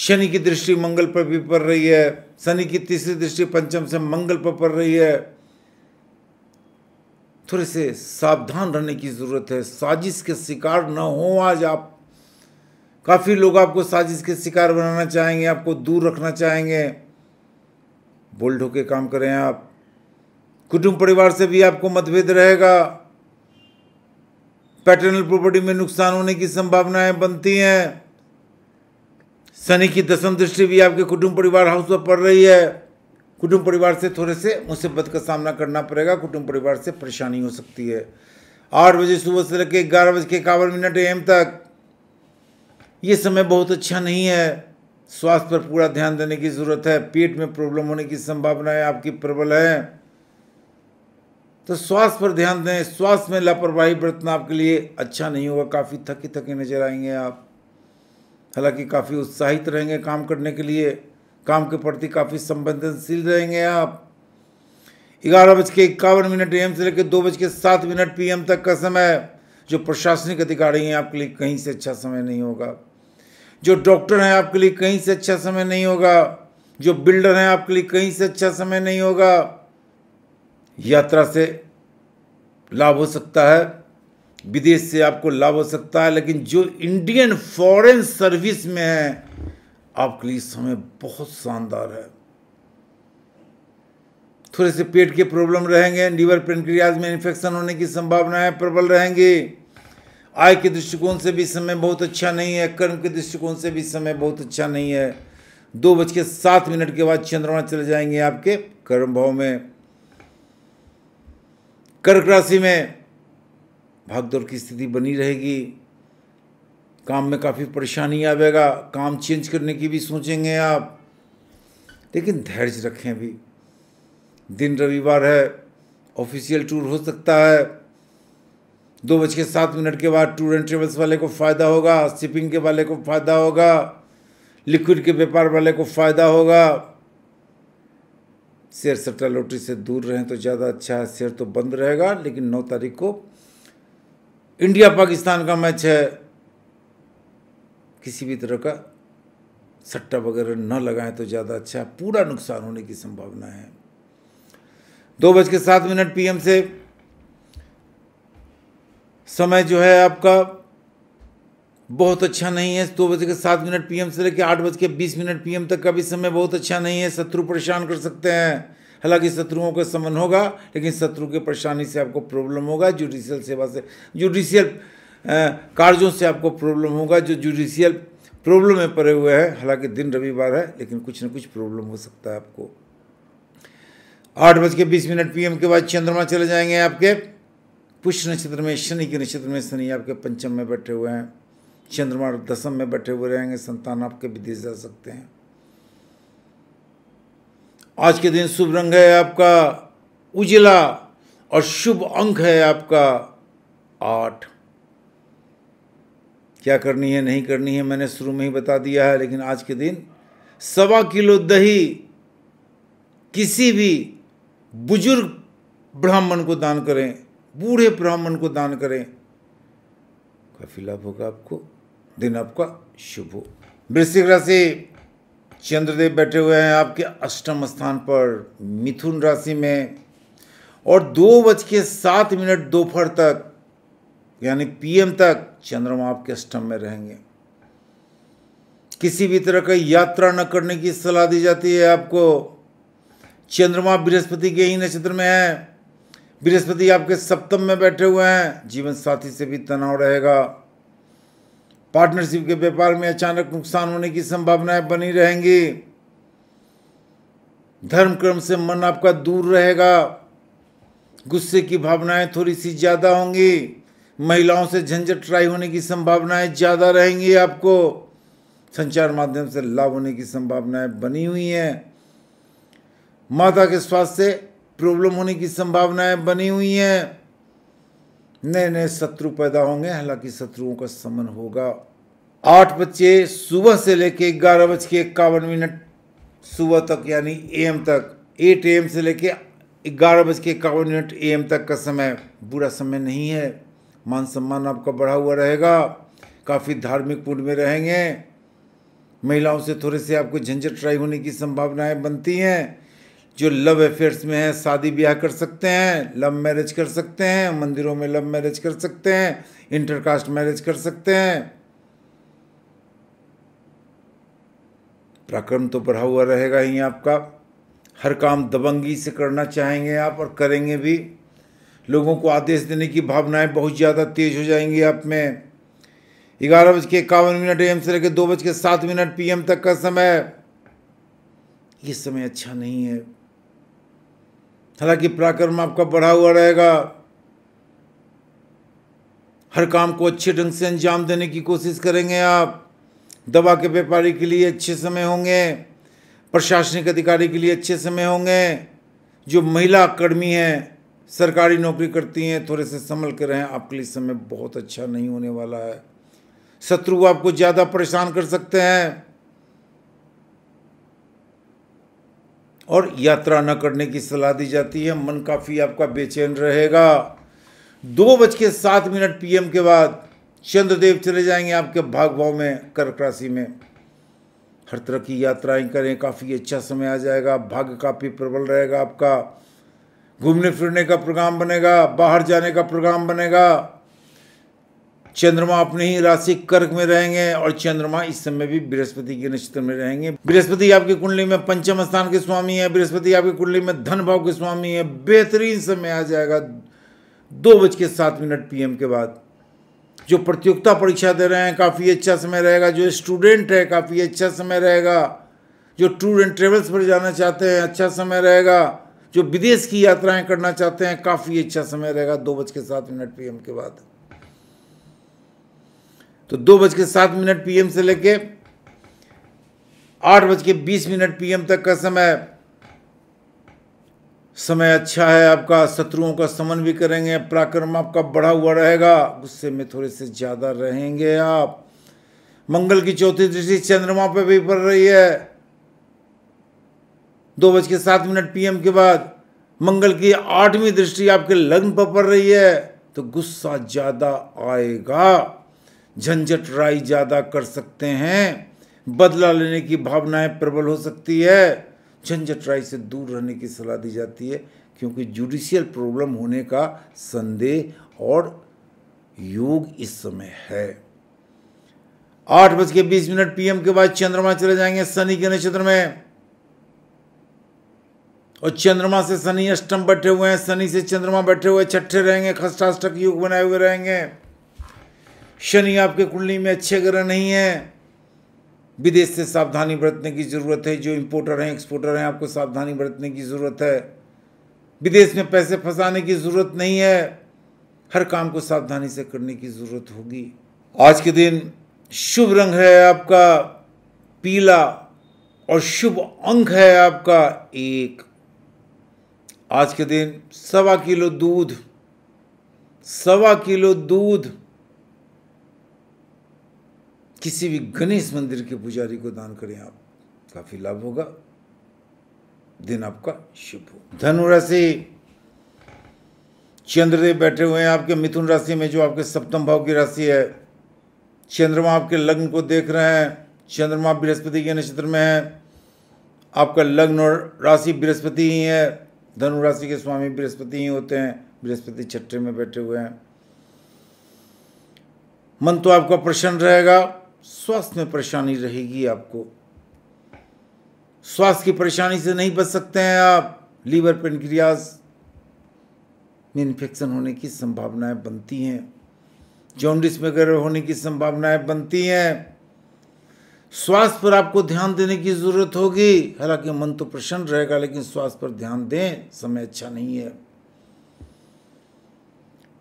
शनि की दृष्टि मंगल पर भी पड़ रही है शनि की तीसरी दृष्टि पंचम से मंगल पर पड़ रही है थोड़े से सावधान रहने की ज़रूरत है साजिश के शिकार न हो आज आप काफ़ी लोग आपको साजिश के शिकार बनाना चाहेंगे आपको दूर रखना चाहेंगे बोल्ड होके काम करें आप कुटुंब परिवार से भी आपको मतभेद रहेगा पैटर्नल प्रॉपर्टी में नुकसान होने की संभावनाएं बनती हैं शनि की दसम दृष्टि भी आपके कुटुंब परिवार हाउस पर पड़ रही है कुटुंब परिवार से थोड़े से मुसीबत का सामना करना पड़ेगा कुटुंब परिवार से परेशानी हो सकती है आठ बजे सुबह से लेकर ग्यारह बज के इक्यावन मिनट एम तक ये समय बहुत अच्छा नहीं है स्वास्थ्य पर पूरा ध्यान देने की ज़रूरत है पेट में प्रॉब्लम होने की संभावनाएं आपकी प्रबल है तो स्वास्थ्य पर ध्यान दें स्वास्थ्य में लापरवाही बरतना आपके लिए अच्छा नहीं होगा काफ़ी थकी थकी नजर आएंगे आप हालांकि काफ़ी उत्साहित रहेंगे काम करने के लिए काम के प्रति काफ़ी संवेदनशील रहेंगे आप ग्यारह बज के इक्यावन मिनट एम से लेकर दो बज के सात मिनट पी तक का समय जो प्रशासनिक अधिकारी हैं आपके लिए कहीं से अच्छा समय नहीं होगा जो डॉक्टर हैं आपके लिए कहीं से अच्छा समय नहीं होगा जो बिल्डर हैं आपके लिए कहीं से अच्छा समय नहीं होगा यात्रा से लाभ हो सकता है विदेश से आपको लाभ हो सकता है लेकिन जो इंडियन फॉरेन सर्विस में है आपके लिए समय बहुत शानदार है थोड़े से पेट के प्रॉब्लम रहेंगे लीवर पेनक्रियाज में इन्फेक्शन होने की संभावनाएं प्रबल रहेंगी आय के दृष्टिकोण से भी समय बहुत अच्छा नहीं है कर्म के दृष्टिकोण से भी समय बहुत अच्छा नहीं है दो बज के सात मिनट के बाद चंद्रमा चले जाएंगे आपके कर्म भाव में कर्क राशि में भागदौड़ की स्थिति बनी रहेगी काम में काफ़ी परेशानी आवेगा काम चेंज करने की भी सोचेंगे आप लेकिन धैर्य रखें भी दिन रविवार है ऑफिशियल टूर हो सकता है दो बज के सात मिनट के बाद टूर एंड ट्रेवल्स वाले को फ़ायदा होगा शिपिंग के वाले को फ़ायदा होगा लिक्विड के व्यापार वाले को फ़ायदा होगा शेयर सट्टा लॉटरी से दूर रहें तो ज़्यादा अच्छा है शेयर तो बंद रहेगा लेकिन नौ तारीख को इंडिया पाकिस्तान का मैच है किसी भी तरह का सट्टा वगैरह न लगाएं तो ज़्यादा अच्छा है पूरा नुकसान होने की संभावना है दो बज के सात मिनट पीएम से समय जो है आपका बहुत अच्छा नहीं है दो बज के सात मिनट पीएम से लेकर आठ बज के बीस मिनट पीएम तक का भी समय बहुत अच्छा नहीं है शत्रु परेशान कर सकते हैं हालांकि शत्रुओं का समन होगा लेकिन शत्रु के परेशानी से आपको प्रॉब्लम होगा जुडिशियल सेवा से जुडिशियल कार्यों से आपको प्रॉब्लम होगा जो जुडिशियल प्रॉब्लम में पड़े हुए हैं हालांकि दिन रविवार है लेकिन कुछ ना कुछ प्रॉब्लम हो सकता है आपको आठ बज के बीस मिनट पीएम के बाद चंद्रमा चले जाएंगे आपके पुष्य नक्षत्र में शनि के नक्षत्र में शनि आपके पंचम में बैठे हुए हैं चंद्रमा दसम में बैठे हुए रहेंगे संतान आपके विदेश जा सकते हैं आज के दिन शुभ रंग है आपका उजला और शुभ अंक है आपका आठ क्या करनी है नहीं करनी है मैंने शुरू में ही बता दिया है लेकिन आज के दिन सवा किलो दही किसी भी बुजुर्ग ब्राह्मण को दान करें बूढ़े ब्राह्मण को दान करें काफी लाभ होगा आपको दिन आपका शुभ हो वृश्चिक राशि चंद्रदेव बैठे हुए हैं आपके अष्टम स्थान पर मिथुन राशि में और दो बज के सात मिनट दोपहर तक यानी पीएम तक चंद्रमा आपके अष्टम में रहेंगे किसी भी तरह का यात्रा न करने की सलाह दी जाती है आपको चंद्रमा बृहस्पति के ही नक्षत्र में है बृहस्पति आपके सप्तम में बैठे हुए हैं जीवन साथी से भी तनाव रहेगा पार्टनरशिप के व्यापार में अचानक नुकसान होने की संभावनाएं बनी रहेंगी धर्म क्रम से मन आपका दूर रहेगा गुस्से की भावनाएं थोड़ी सी ज़्यादा होंगी महिलाओं से झंझट ट्राई होने की संभावनाएं ज़्यादा रहेंगी आपको संचार माध्यम से लाभ होने की संभावनाएं बनी हुई हैं माता के स्वास्थ्य से प्रॉब्लम होने की संभावनाएं बनी हुई हैं नए नए शत्रु पैदा होंगे हालांकि शत्रुओं का समन होगा आठ बच्चे सुबह से लेके ग्यारह बज के इक्यावन मिनट सुबह तक यानी एम तक एट एम से लेके ग्यारह बज के इक्यावन मिनट एम तक का समय बुरा समय नहीं है मान सम्मान आपका बढ़ा हुआ रहेगा काफ़ी धार्मिक पूर्ण में रहेंगे महिलाओं से थोड़े से आपको झंझट ट्राई होने की संभावनाएं बनती हैं जो लव अफेयर्स में है शादी ब्याह कर सकते हैं लव मैरिज कर सकते हैं मंदिरों में लव मैरिज कर सकते हैं इंटरकास्ट मैरिज कर सकते हैं पराक्रम तो बढ़ा हुआ रहेगा ही आपका हर काम दबंगी से करना चाहेंगे आप और करेंगे भी लोगों को आदेश देने की भावनाएं बहुत ज़्यादा तेज हो जाएंगी आप में ग्यारह बज के इक्यावन मिनट एम से लेकर दो बज के सात मिनट पीएम तक का समय ये समय अच्छा नहीं है हालांकि पराक्रम आपका बढ़ा हुआ रहेगा हर काम को अच्छे ढंग से अंजाम देने की कोशिश करेंगे आप दवा के व्यापारी के लिए अच्छे समय होंगे प्रशासनिक अधिकारी के लिए अच्छे समय होंगे जो महिला कर्मी हैं सरकारी नौकरी करती हैं थोड़े से संभल के रहें आपके लिए समय बहुत अच्छा नहीं होने वाला है शत्रु आपको ज़्यादा परेशान कर सकते हैं और यात्रा न करने की सलाह दी जाती है मन काफ़ी आपका बेचैन रहेगा दो बज के सात मिनट पीएम के बाद चंद्रदेव चले जाएंगे आपके भाग भाव में कर्क राशि में हर तरह की यात्राएं करें काफ़ी अच्छा समय आ जाएगा भाग्य काफ़ी प्रबल रहेगा आपका घूमने फिरने का प्रोग्राम बनेगा बाहर जाने का प्रोग्राम बनेगा चंद्रमा अपने ही राशि कर्क में रहेंगे और चंद्रमा इस समय भी बृहस्पति के नक्षत्र में रहेंगे बृहस्पति आपकी कुंडली में पंचम स्थान के स्वामी है बृहस्पति आपकी कुंडली में धन भाव के स्वामी है बेहतरीन समय आ जाएगा दो बज के सात मिनट पी के बाद जो प्रतियोगिता परीक्षा दे रहे हैं काफ़ी अच्छा समय रहेगा जो स्टूडेंट है काफ़ी अच्छा समय रहेगा जो टूर एंड ट्रेवल्स पर जाना चाहते हैं अच्छा समय रहेगा जो विदेश की यात्राएं करना चाहते हैं काफ़ी अच्छा समय रहेगा दो बज के सात मिनट पी के बाद तो दो बज के सात मिनट पीएम से लेके आठ बज के बीस मिनट पीएम तक का समय समय अच्छा है आपका शत्रुओं का समन भी करेंगे पराक्रम आपका बढ़ा हुआ रहेगा गुस्से में थोड़े से ज़्यादा रहेंगे आप मंगल की चौथी दृष्टि चंद्रमा पे भी पड़ रही है दो बज के सात मिनट पीएम के बाद मंगल की आठवीं दृष्टि आपके लग्न पर पड़ रही है तो गुस्सा ज़्यादा आएगा झंझट राय ज़्यादा कर सकते हैं बदला लेने की भावनाएं प्रबल हो सकती है झंझट राय से दूर रहने की सलाह दी जाती है क्योंकि जुडिशियल प्रॉब्लम होने का संदेह और योग इस समय है आठ बज के बीस मिनट पीएम के बाद चंद्रमा चले जाएंगे शनि के नक्षत्र में और चंद्रमा से शनि अष्टम बैठे हुए हैं शनि से चंद्रमा बैठे हुए छठे रहेंगे खष्टाष्टक युग बनाए हुए रहेंगे शनि आपके कुंडली में अच्छे ग्रह नहीं है विदेश से सावधानी बरतने की ज़रूरत है जो इम्पोर्टर हैं एक्सपोर्टर हैं आपको सावधानी बरतने की ज़रूरत है विदेश में पैसे फंसाने की ज़रूरत नहीं है हर काम को सावधानी से करने की ज़रूरत होगी आज के दिन शुभ रंग है आपका पीला और शुभ अंक है आपका एक आज के दिन सवा किलो दूध सवा किलो दूध किसी भी गणेश मंदिर के पुजारी को दान करें आप काफ़ी लाभ होगा दिन आपका शुभ हो धनु राशि चंद्रदेव बैठे हुए हैं आपके मिथुन राशि में जो आपके सप्तम भाव की राशि है चंद्रमा आपके लग्न को देख रहे हैं चंद्रमा बृहस्पति के नक्षत्र में है आपका लग्न और राशि बृहस्पति ही है धनु राशि के स्वामी बृहस्पति ही होते हैं बृहस्पति छठे में बैठे हुए हैं मन तो आपका प्रसन्न रहेगा स्वास्थ्य में परेशानी रहेगी आपको स्वास्थ्य की परेशानी से नहीं बच सकते हैं आप लीवर पेनक्रियाज में इन्फेक्शन होने की संभावनाएं बनती हैं जॉन्डिस वगैरह होने की संभावनाएं बनती हैं स्वास्थ्य पर आपको ध्यान देने की ज़रूरत होगी हालांकि मन तो प्रसन्न रहेगा लेकिन स्वास्थ्य पर ध्यान दें समय अच्छा नहीं है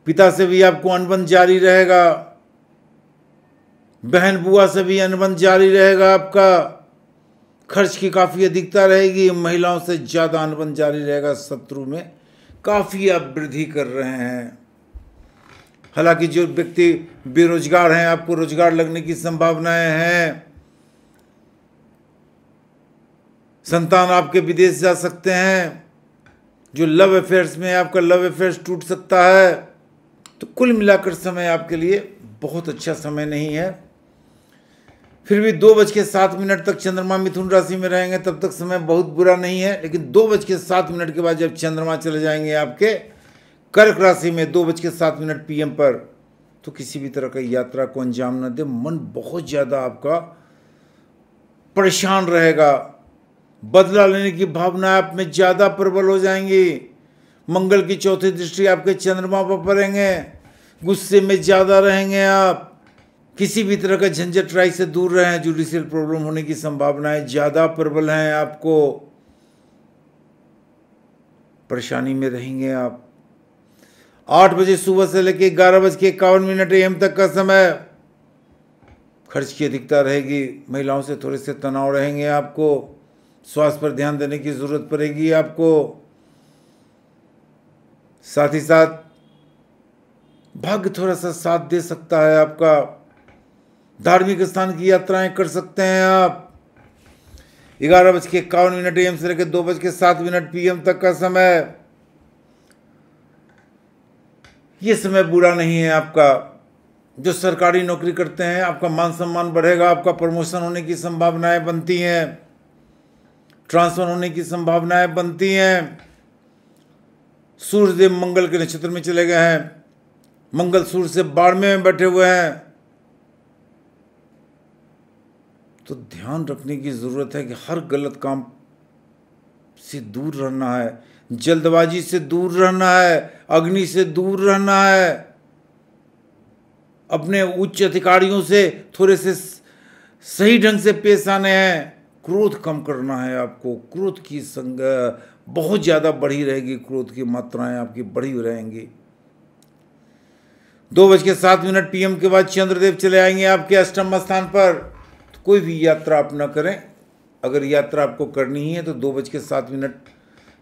पिता से भी आपको अनबन जारी रहेगा बहन बुआ से भी अनुबंध जारी रहेगा आपका खर्च की काफ़ी अधिकता रहेगी महिलाओं से ज़्यादा अनुबंध जारी रहेगा शत्रु में काफ़ी आप वृद्धि कर रहे हैं हालांकि जो व्यक्ति बेरोजगार हैं आपको रोजगार लगने की संभावनाएं हैं संतान आपके विदेश जा सकते हैं जो लव अफेयर्स में आपका लव अफेयर्स टूट सकता है तो कुल मिलाकर समय आपके लिए बहुत अच्छा समय नहीं है फिर भी दो बज के सात मिनट तक चंद्रमा मिथुन राशि में रहेंगे तब तक समय बहुत बुरा नहीं है लेकिन दो बज के सात मिनट के बाद जब चंद्रमा चले जाएंगे आपके कर्क राशि में दो बज के सात मिनट पीएम पर तो किसी भी तरह का यात्रा को अंजाम ना दे मन बहुत ज़्यादा आपका परेशान रहेगा बदला लेने की भावना आप में ज़्यादा प्रबल हो जाएंगी मंगल की चौथी दृष्टि आपके चंद्रमा पर पड़ेंगे गुस्से में ज़्यादा रहेंगे आप किसी भी तरह का झंझट राय से दूर रहे हैं जुडिशियल प्रॉब्लम होने की संभावनाएं ज़्यादा प्रबल हैं आपको परेशानी में रहेंगे आप आठ बजे सुबह से लेकर ग्यारह बज के इक्यावन मिनट एम तक का समय खर्च की अधिकता रहेगी महिलाओं से थोड़े से तनाव रहेंगे आपको स्वास्थ्य पर ध्यान देने की ज़रूरत पड़ेगी आपको साथ ही साथ भाग्य थोड़ा सा साथ दे सकता है आपका धार्मिक स्थान की यात्राएं कर सकते हैं आप ग्यारह बज के इक्यावन मिनट एम से लेकर दो बज के सात मिनट पीएम तक का समय ये समय बुरा नहीं है आपका जो सरकारी नौकरी करते हैं आपका मान सम्मान बढ़ेगा आपका प्रमोशन होने की संभावनाएं बनती हैं ट्रांसफर होने की संभावनाएं बनती हैं सूर्यदेव मंगल के नक्षत्र में चले गए हैं मंगल सूर्य से बारहवें में बैठे हुए हैं तो ध्यान रखने की ज़रूरत है कि हर गलत काम से दूर रहना है जल्दबाजी से दूर रहना है अग्नि से दूर रहना है अपने उच्च अधिकारियों से थोड़े से सही ढंग से पेश आने हैं क्रोध कम करना है आपको क्रोध की संग बहुत ज़्यादा बढ़ी रहेगी क्रोध की मात्राएं आपकी बढ़ी रहेंगी दो बज के सात मिनट पीएम के बाद चंद्रदेव चले आएंगे आपके अष्टम स्थान पर कोई भी यात्रा आप ना करें अगर यात्रा आपको करनी है तो दो बज के सात मिनट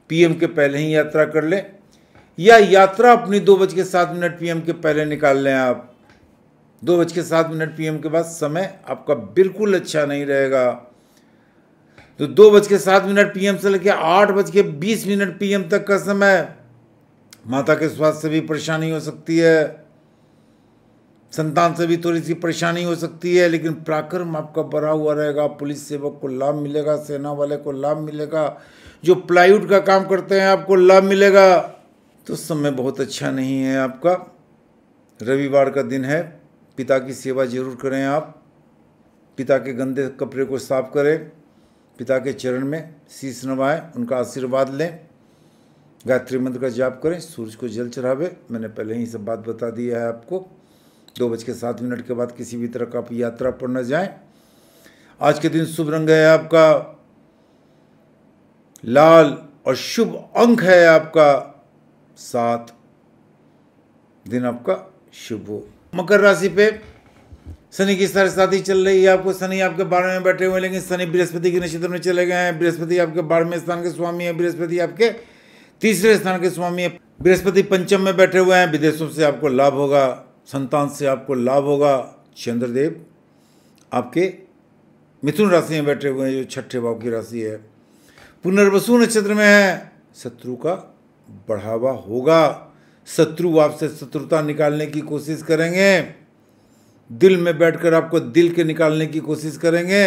पीएम के पहले ही यात्रा कर लें या यात्रा अपनी दो बज के सात मिनट पीएम के पहले निकाल लें आप दो बज के सात मिनट पीएम के बाद समय आपका बिल्कुल अच्छा नहीं रहेगा तो दो बज के सात मिनट पीएम से लेकर आठ बज के बीस मिनट पीएम तक का समय माता के स्वास्थ्य से भी परेशानी हो सकती है संतान से भी थोड़ी सी परेशानी हो सकती है लेकिन पराक्रम आपका भरा हुआ रहेगा पुलिस सेवक को लाभ मिलेगा सेना वाले को लाभ मिलेगा जो प्लाईवुड का काम करते हैं आपको लाभ मिलेगा तो समय बहुत अच्छा नहीं है आपका रविवार का दिन है पिता की सेवा जरूर करें आप पिता के गंदे कपड़े को साफ करें पिता के चरण में शीश नवाएं उनका आशीर्वाद लें गायत्री मंत्र का जाप करें सूर्य को जल चढ़ावे मैंने पहले ही सब बात बता दिया है आपको दो बज के सात मिनट के बाद किसी भी तरह का आप यात्रा पर न जाएं आज के दिन शुभ रंग है आपका लाल और शुभ अंक है आपका सात दिन आपका शुभ हो मकर राशि पे शनि की सारे ही चल रही है आपको शनि आपके बारे में बैठे हुए हैं लेकिन शनि बृहस्पति के नक्षत्र में चले गए हैं बृहस्पति आपके बारहवें स्थान के स्वामी है बृहस्पति आपके तीसरे स्थान के स्वामी है बृहस्पति पंचम में बैठे हुए हैं विदेशों से आपको लाभ होगा संतान से आपको लाभ होगा चंद्रदेव आपके मिथुन राशि में बैठे हुए हैं जो छठे भाव की राशि है पुनर्वसु नक्षत्र में है शत्रु का बढ़ावा होगा शत्रु आपसे शत्रुता निकालने की कोशिश करेंगे दिल में बैठकर आपको दिल के निकालने की कोशिश करेंगे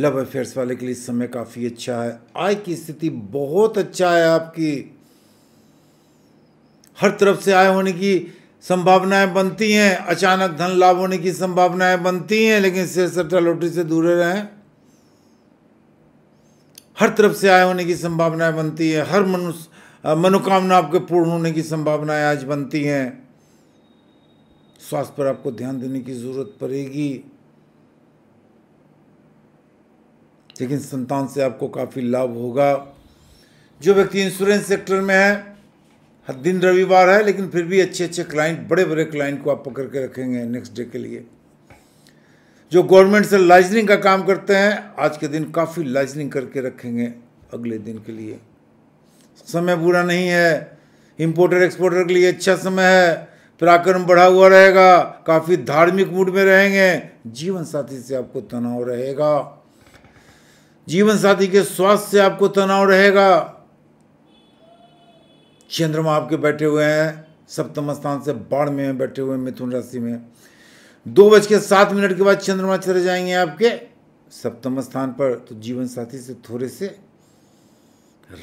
लव अफेयर्स वाले के लिए समय काफ़ी अच्छा है आय की स्थिति बहुत अच्छा है आपकी हर तरफ से आय होने की संभावनाएं बनती हैं अचानक धन लाभ होने की संभावनाएं बनती हैं लेकिन सिर सट्टा लोटरी से दूर रहें हर तरफ से आय होने की संभावनाएं बनती है हर मनुष्य मनोकामना आपके पूर्ण होने की संभावनाएं आज बनती हैं स्वास्थ्य पर आपको ध्यान देने की जरूरत पड़ेगी लेकिन संतान से आपको काफ़ी लाभ होगा जो व्यक्ति इंश्योरेंस सेक्टर में है हर दिन रविवार है लेकिन फिर भी अच्छे अच्छे क्लाइंट बड़े बड़े क्लाइंट को आप पकड़ के रखेंगे नेक्स्ट डे के लिए जो गवर्नमेंट से लाइजनिंग का काम करते हैं आज के दिन काफ़ी लाइजनिंग करके रखेंगे अगले दिन के लिए समय बुरा नहीं है इम्पोर्टर एक्सपोर्टर के लिए अच्छा समय है पराक्रम बढ़ा हुआ रहेगा काफ़ी धार्मिक मूड में रहेंगे जीवन साथी से आपको तनाव रहेगा जीवन साथी के स्वास्थ्य से आपको तनाव रहेगा चंद्रमा आपके बैठे हुए हैं सप्तम स्थान से बाढ़ में बैठे हुए मिथुन राशि में दो बज के सात मिनट के बाद चंद्रमा चले जाएंगे आपके सप्तम स्थान पर तो जीवन साथी से थोड़े से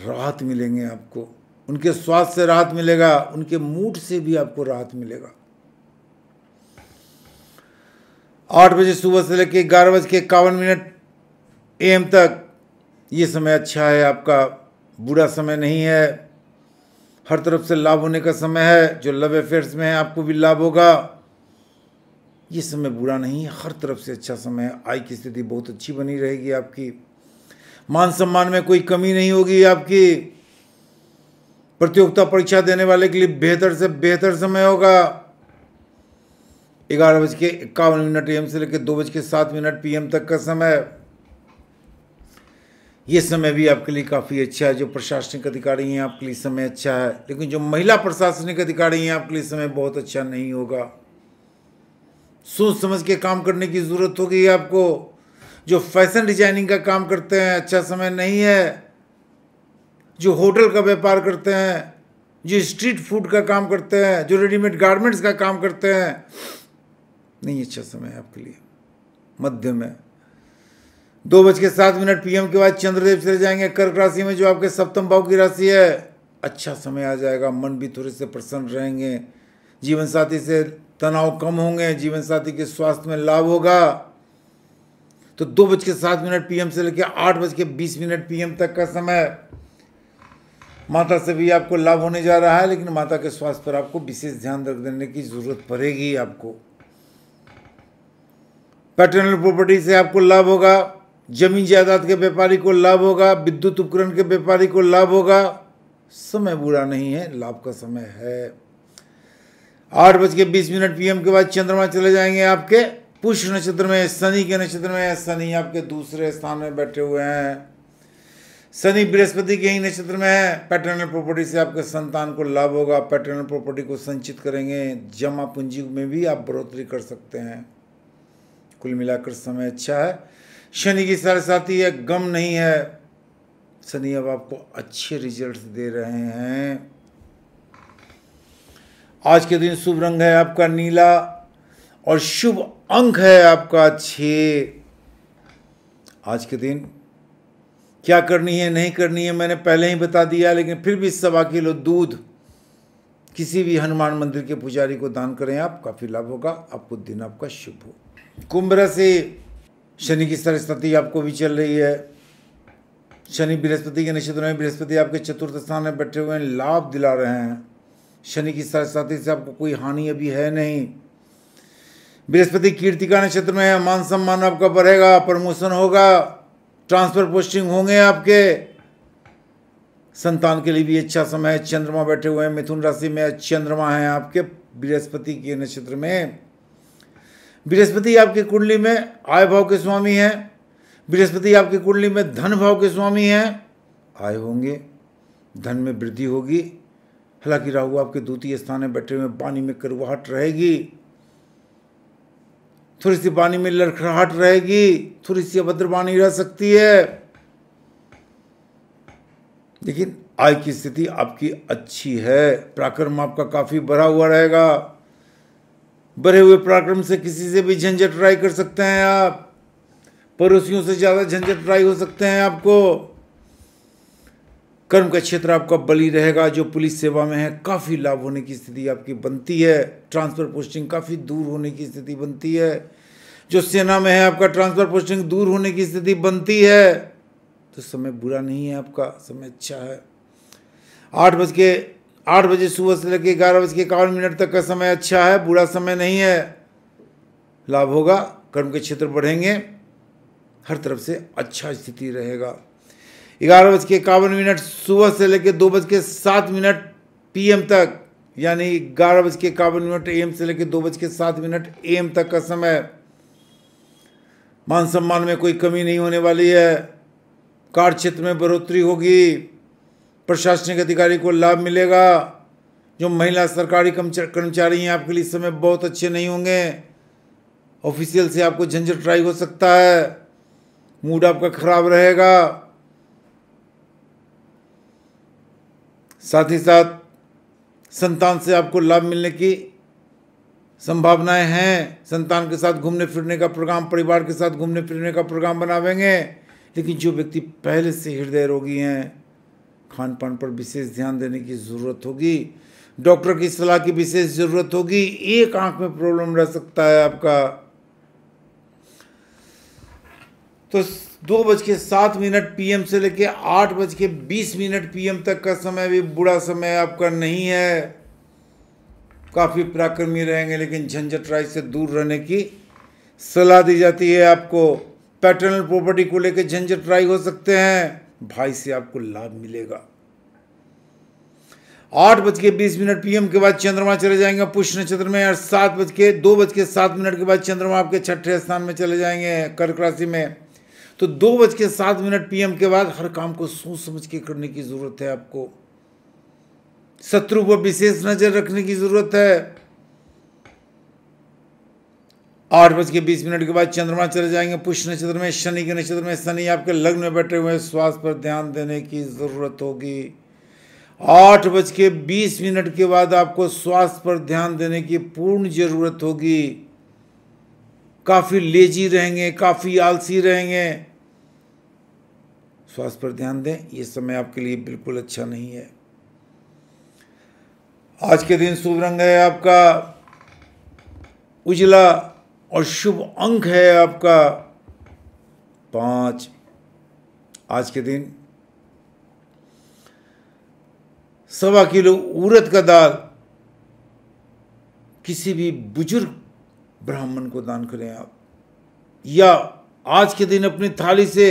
राहत मिलेंगे आपको उनके स्वास्थ्य से राहत मिलेगा उनके मूड से भी आपको राहत मिलेगा आठ बजे सुबह से लेकर ग्यारह बज के इक्यावन मिनट एम तक ये समय अच्छा है आपका बुरा समय नहीं है हर तरफ से लाभ होने का समय है जो लव अफेयर्स में है आपको भी लाभ होगा ये समय बुरा नहीं है हर तरफ से अच्छा समय है आय की स्थिति बहुत अच्छी बनी रहेगी आपकी मान सम्मान में कोई कमी नहीं होगी आपकी प्रतियोगिता परीक्षा देने वाले के लिए बेहतर से बेहतर समय होगा ग्यारह बज के इक्यावन मिनट एम से लेकर दो बज के सात मिनट पीएम तक का समय ये समय भी आपके लिए काफ़ी अच्छा है जो प्रशासनिक अधिकारी हैं आपके लिए समय अच्छा है लेकिन जो महिला प्रशासनिक अधिकारी हैं आपके लिए समय बहुत अच्छा नहीं होगा सोच समझ के काम करने की ज़रूरत होगी आपको जो फैशन डिजाइनिंग का काम करते हैं अच्छा समय नहीं है जो होटल का व्यापार करते हैं जो स्ट्रीट फूड का काम करते हैं जो रेडीमेड गारमेंट्स का काम करते हैं नहीं अच्छा समय है आपके लिए मध्य में दो बज के सात मिनट पीएम के बाद चंद्रदेव चले जाएंगे कर्क राशि में जो आपके सप्तम भाव की राशि है अच्छा समय आ जाएगा मन भी थोड़े से प्रसन्न रहेंगे जीवन साथी से तनाव कम होंगे जीवन साथी के स्वास्थ्य में लाभ होगा तो दो बज के सात मिनट पीएम से लेकर आठ बज के बीस मिनट पीएम तक का समय माता से भी आपको लाभ होने जा रहा है लेकिन माता के स्वास्थ्य पर आपको विशेष ध्यान रख देने की जरूरत पड़ेगी आपको पैटर्नल प्रॉपर्टी से आपको लाभ होगा जमीन जायदाद के व्यापारी को लाभ होगा विद्युत उपकरण के व्यापारी को लाभ होगा समय बुरा नहीं है लाभ का समय है आठ बज के बीस मिनट पीएम के बाद चंद्रमा चले जाएंगे आपके पुष्य नक्षत्र में शनि के नक्षत्र में शनि आपके दूसरे स्थान में बैठे हुए हैं शनि बृहस्पति के ही नक्षत्र में है पैटर्नल प्रॉपर्टी से आपके संतान को लाभ होगा पैटर्नल प्रॉपर्टी को संचित करेंगे जमा पूंजी में भी आप बढ़ोतरी कर सकते हैं कुल मिलाकर समय अच्छा है शनि की सरस्वती है गम नहीं है शनि अब आपको अच्छे रिजल्ट्स दे रहे हैं आज के दिन शुभ रंग है आपका नीला और शुभ अंक है आपका छ आज के दिन क्या करनी है नहीं करनी है मैंने पहले ही बता दिया लेकिन फिर भी सवा किलो दूध किसी भी हनुमान मंदिर के पुजारी को दान करें आप काफ़ी लाभ होगा आपको दिन आपका शुभ हो कुंभ राशि शनि की सरस्वती आपको भी चल रही है शनि बृहस्पति के नक्षत्र में बृहस्पति आपके चतुर्थ स्थान में बैठे हुए हैं लाभ दिला रहे हैं शनि की सरस्वती से आपको कोई हानि अभी है नहीं बृहस्पति कीर्ति का नक्षत्र में है मान सम्मान आपका बढ़ेगा प्रमोशन होगा ट्रांसफर पोस्टिंग होंगे आपके संतान के लिए भी अच्छा समय है चंद्रमा बैठे हुए हैं मिथुन राशि में चंद्रमा है आपके बृहस्पति के नक्षत्र में बृहस्पति आपकी कुंडली में आय भाव के स्वामी हैं बृहस्पति आपकी कुंडली में धन भाव के स्वामी हैं आय होंगे धन में वृद्धि होगी हालांकि राहु आपके द्वितीय स्थान में बैठे हुए पानी में करवाहट रहेगी थोड़ी सी पानी में लड़खड़ाहट रहेगी थोड़ी सी अभद्र वाणी रह सकती है लेकिन आय की स्थिति आपकी अच्छी है पराक्रम आपका काफी बढ़ा हुआ रहेगा भरे हुए पराक्रम से किसी से भी झंझट ट्राई कर सकते हैं आप पड़ोसियों से ज़्यादा झंझट ट्राई हो सकते हैं आपको कर्म का क्षेत्र आपका बली रहेगा जो पुलिस सेवा में है काफ़ी लाभ होने की स्थिति आपकी बनती है ट्रांसफ़र पोस्टिंग काफ़ी दूर होने की स्थिति बनती है जो सेना में है आपका ट्रांसफ़र पोस्टिंग दूर होने की स्थिति बनती है तो समय बुरा नहीं है आपका समय अच्छा है आठ बज के आठ बजे सुबह से लेकर ग्यारह बज के इक्यावन मिनट तक का समय अच्छा है बुरा समय नहीं है लाभ होगा कर्म के क्षेत्र बढ़ेंगे हर तरफ से अच्छा स्थिति रहेगा ग्यारह बज के इक्यावन मिनट सुबह से लेकर दो बज के सात मिनट पीएम तक यानी ग्यारह बज के इक्यावन मिनट एम से लेकर दो बज के सात मिनट एम तक का समय मान सम्मान में कोई कमी नहीं होने वाली है कार्य क्षेत्र में बढ़ोतरी होगी प्रशासनिक अधिकारी को लाभ मिलेगा जो महिला सरकारी कर्मचारी हैं आपके लिए इस समय बहुत अच्छे नहीं होंगे ऑफिशियल से आपको झंझट ट्राई हो सकता है मूड आपका खराब रहेगा साथ ही साथ संतान से आपको लाभ मिलने की संभावनाएं हैं संतान के साथ घूमने फिरने का प्रोग्राम परिवार के साथ घूमने फिरने का प्रोग्राम बनावेंगे लेकिन जो व्यक्ति पहले से हृदय रोगी हैं खान पान पर विशेष ध्यान देने की ज़रूरत होगी डॉक्टर की सलाह की विशेष ज़रूरत होगी एक आंख में प्रॉब्लम रह सकता है आपका तो दो बज के सात मिनट पीएम से लेके आठ बज के बीस मिनट पीएम तक का समय भी बुरा समय आपका नहीं है काफ़ी पराक्रमी रहेंगे लेकिन झंझटराई से दूर रहने की सलाह दी जाती है आपको पैटर्नल प्रॉपर्टी को लेकर झंझटराई हो सकते हैं भाई से आपको लाभ मिलेगा आठ बज के बीस मिनट पीएम के बाद चंद्रमा चले जाएंगे पुष्य नक्षत्र में और सात बज के दो बज के सात मिनट के बाद चंद्रमा आपके छठे स्थान में चले जाएंगे कर्क राशि में तो दो बज के सात मिनट पीएम के बाद हर काम को सोच समझ के करने की जरूरत है आपको शत्रु पर विशेष नजर रखने की जरूरत है आठ बज के बीस मिनट के बाद चंद्रमा चले जाएंगे पुष्य नक्षत्र में शनि के नक्षत्र में शनि आपके लग्न में बैठे हुए स्वास्थ्य पर ध्यान देने की ज़रूरत होगी आठ बज के बीस मिनट के बाद आपको स्वास्थ्य पर ध्यान देने की पूर्ण ज़रूरत होगी काफ़ी लेजी रहेंगे काफ़ी आलसी रहेंगे स्वास्थ्य पर ध्यान दें ये समय आपके लिए बिल्कुल अच्छा नहीं है आज के दिन शुभ रंग है आपका उजला और शुभ अंक है आपका पाँच आज के दिन सवा किलो उड़द का दाल किसी भी बुजुर्ग ब्राह्मण को दान करें आप या आज के दिन अपनी थाली से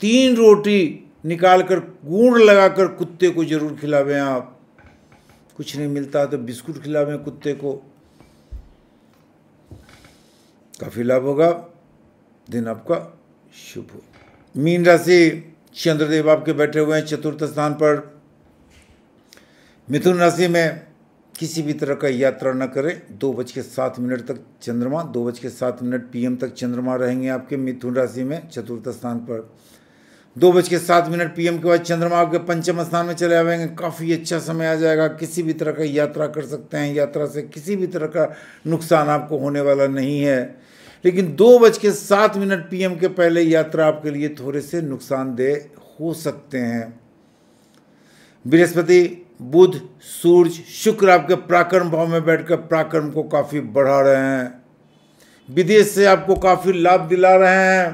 तीन रोटी निकालकर कर गुड़ लगाकर कुत्ते को जरूर खिलावें आप कुछ नहीं मिलता तो बिस्कुट खिलावें कुत्ते को काफ़ी लाभ होगा दिन आपका शुभ हो मीन राशि चंद्रदेव आपके बैठे हुए हैं चतुर्थ स्थान पर मिथुन राशि में किसी भी तरह का यात्रा न करें दो बज के सात मिनट तक चंद्रमा दो बज के सात मिनट पीएम तक चंद्रमा रहेंगे आपके मिथुन राशि में चतुर्थ स्थान पर दो बज के सात मिनट पीएम के बाद चंद्रमा आपके पंचम स्थान में चले आएंगे काफ़ी अच्छा समय आ जाएगा किसी भी तरह का यात्रा कर सकते हैं यात्रा से किसी भी तरह का नुकसान आपको होने वाला नहीं है लेकिन दो बज के सात मिनट पीएम के पहले यात्रा आपके लिए थोड़े से नुकसानदेह हो सकते हैं बृहस्पति बुध सूर्य शुक्र आपके पराक्रम भाव में बैठकर पराक्रम को काफ़ी बढ़ा रहे हैं विदेश से आपको काफ़ी लाभ दिला रहे हैं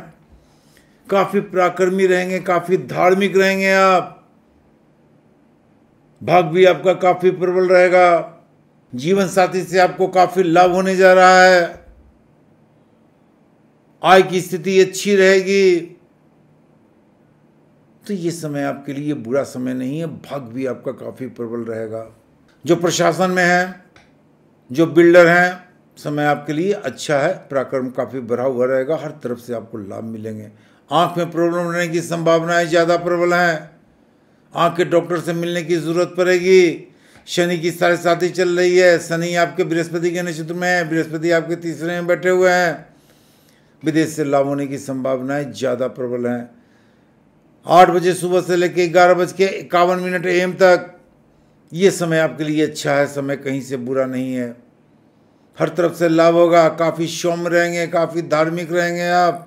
काफ़ी पराक्रमी रहेंगे काफ़ी धार्मिक रहेंगे आप भाग भी आपका काफ़ी प्रबल रहेगा जीवन साथी से आपको काफ़ी लाभ होने जा रहा है आय की स्थिति अच्छी रहेगी तो ये समय आपके लिए बुरा समय नहीं है भाग भी आपका काफ़ी प्रबल रहेगा जो प्रशासन में है जो बिल्डर हैं समय आपके लिए अच्छा है पराक्रम काफ़ी बढ़ा हुआ रहेगा हर तरफ से आपको लाभ मिलेंगे आँख में प्रॉब्लम रहने की संभावनाएं ज़्यादा प्रबल हैं आँख के डॉक्टर से मिलने की ज़रूरत पड़ेगी शनि की साढ़े साथी चल रही है शनि आपके बृहस्पति के नक्षत्र में है बृहस्पति आपके तीसरे में बैठे हुए हैं विदेश से लाभ होने की संभावनाएं ज़्यादा प्रबल हैं आठ बजे सुबह से लेकर ग्यारह बज के इक्यावन मिनट एम तक ये समय आपके लिए अच्छा है समय कहीं से बुरा नहीं है हर तरफ से लाभ होगा काफ़ी सौम्य रहेंगे काफ़ी धार्मिक रहेंगे आप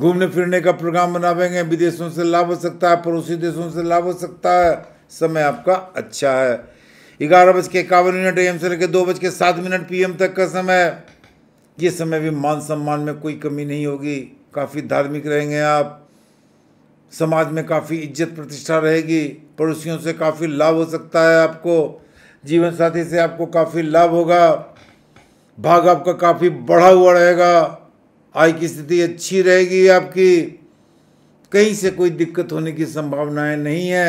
घूमने फिरने का प्रोग्राम बनावेंगे विदेशों से लाभ हो सकता है पड़ोसी देशों से लाभ हो सकता है समय आपका अच्छा है ग्यारह बज के इक्यावन मिनट एम से लेकर दो बज के सात मिनट पीएम तक का समय ये समय भी मान सम्मान में कोई कमी नहीं होगी काफ़ी धार्मिक रहेंगे आप समाज में काफ़ी इज्जत प्रतिष्ठा रहेगी पड़ोसियों से काफ़ी लाभ हो सकता है आपको जीवन साथी से आपको काफ़ी लाभ होगा भाग आपका काफ़ी बढ़ा हुआ रहेगा आय की स्थिति अच्छी रहेगी आपकी कहीं से कोई दिक्कत होने की संभावनाएं नहीं है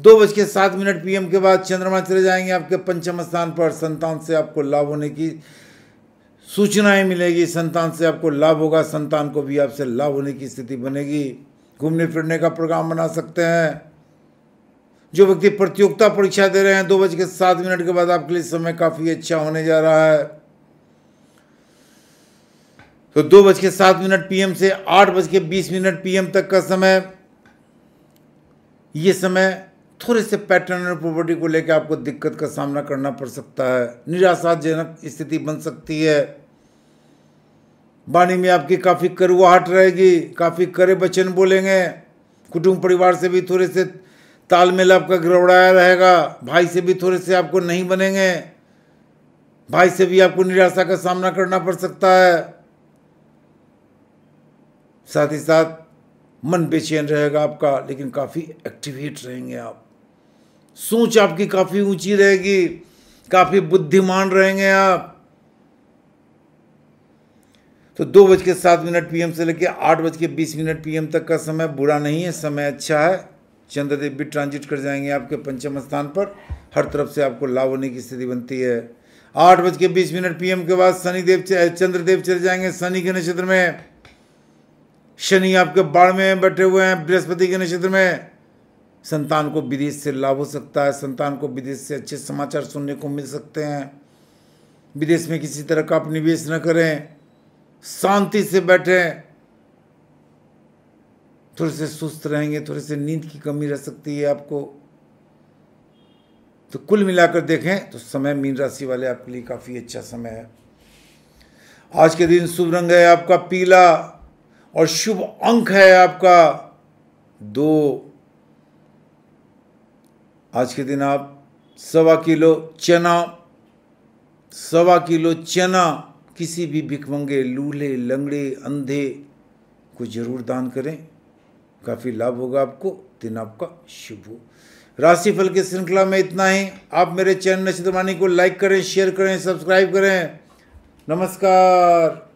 दो बज के सात मिनट पीएम के बाद चंद्रमा चले जाएंगे आपके पंचम स्थान पर संतान से आपको लाभ होने की सूचनाएं मिलेगी संतान से आपको लाभ होगा संतान को भी आपसे लाभ होने की स्थिति बनेगी घूमने फिरने का प्रोग्राम बना सकते हैं जो व्यक्ति प्रतियोगिता परीक्षा दे रहे हैं दो बज के सात मिनट के बाद आपके लिए समय काफ़ी अच्छा होने जा रहा है तो दो बज के सात मिनट पीएम से आठ बज के बीस मिनट पीएम तक का समय ये समय थोड़े से पैटर्न और प्रॉपर्टी को लेकर आपको दिक्कत का सामना करना पड़ सकता है निराशाजनक स्थिति बन सकती है वाणी में आपकी काफ़ी करुआहट रहेगी काफ़ी करे वचन बोलेंगे कुटुंब परिवार से भी थोड़े से तालमेल आपका गड़बड़ाया रहेगा भाई से भी थोड़े से आपको नहीं बनेंगे भाई से भी आपको निराशा का सामना करना पड़ सकता है साथ ही साथ मन बेचैन रहेगा आपका लेकिन काफ़ी एक्टिवेट रहेंगे आप सोच आपकी काफ़ी ऊंची रहेगी काफ़ी बुद्धिमान रहेंगे आप तो दो बज के सात मिनट पीएम से लेकर आठ बज के बीस मिनट पीएम तक का समय बुरा नहीं है समय अच्छा है चंद्रदेव भी ट्रांजिट कर जाएंगे आपके पंचम स्थान पर हर तरफ से आपको लाभ होने की स्थिति बनती है आठ बज के बीस मिनट पीएम के बाद शनिदेव चंद्रदेव चले जाएंगे शनि के नक्षत्र में शनि आपके बाढ़ में बैठे हुए हैं बृहस्पति के नक्षत्र में संतान को विदेश से लाभ हो सकता है संतान को विदेश से अच्छे समाचार सुनने को मिल सकते हैं विदेश में किसी तरह का आप निवेश न करें शांति से बैठें थोड़े से सुस्त रहेंगे थोड़े से नींद की कमी रह सकती है आपको तो कुल मिलाकर देखें तो समय मीन राशि वाले आपके लिए काफ़ी अच्छा समय है आज के दिन शुभ रंग है आपका पीला और शुभ अंक है आपका दो आज के दिन आप सवा किलो चना सवा किलो चना किसी भी भिकमंगे लूल्हे लंगड़े अंधे को जरूर दान करें काफ़ी लाभ होगा आपको दिन आपका शुभ हो राशिफल की श्रृंखला में इतना ही आप मेरे चैनल नक्षत्रवाणी को लाइक करें शेयर करें सब्सक्राइब करें नमस्कार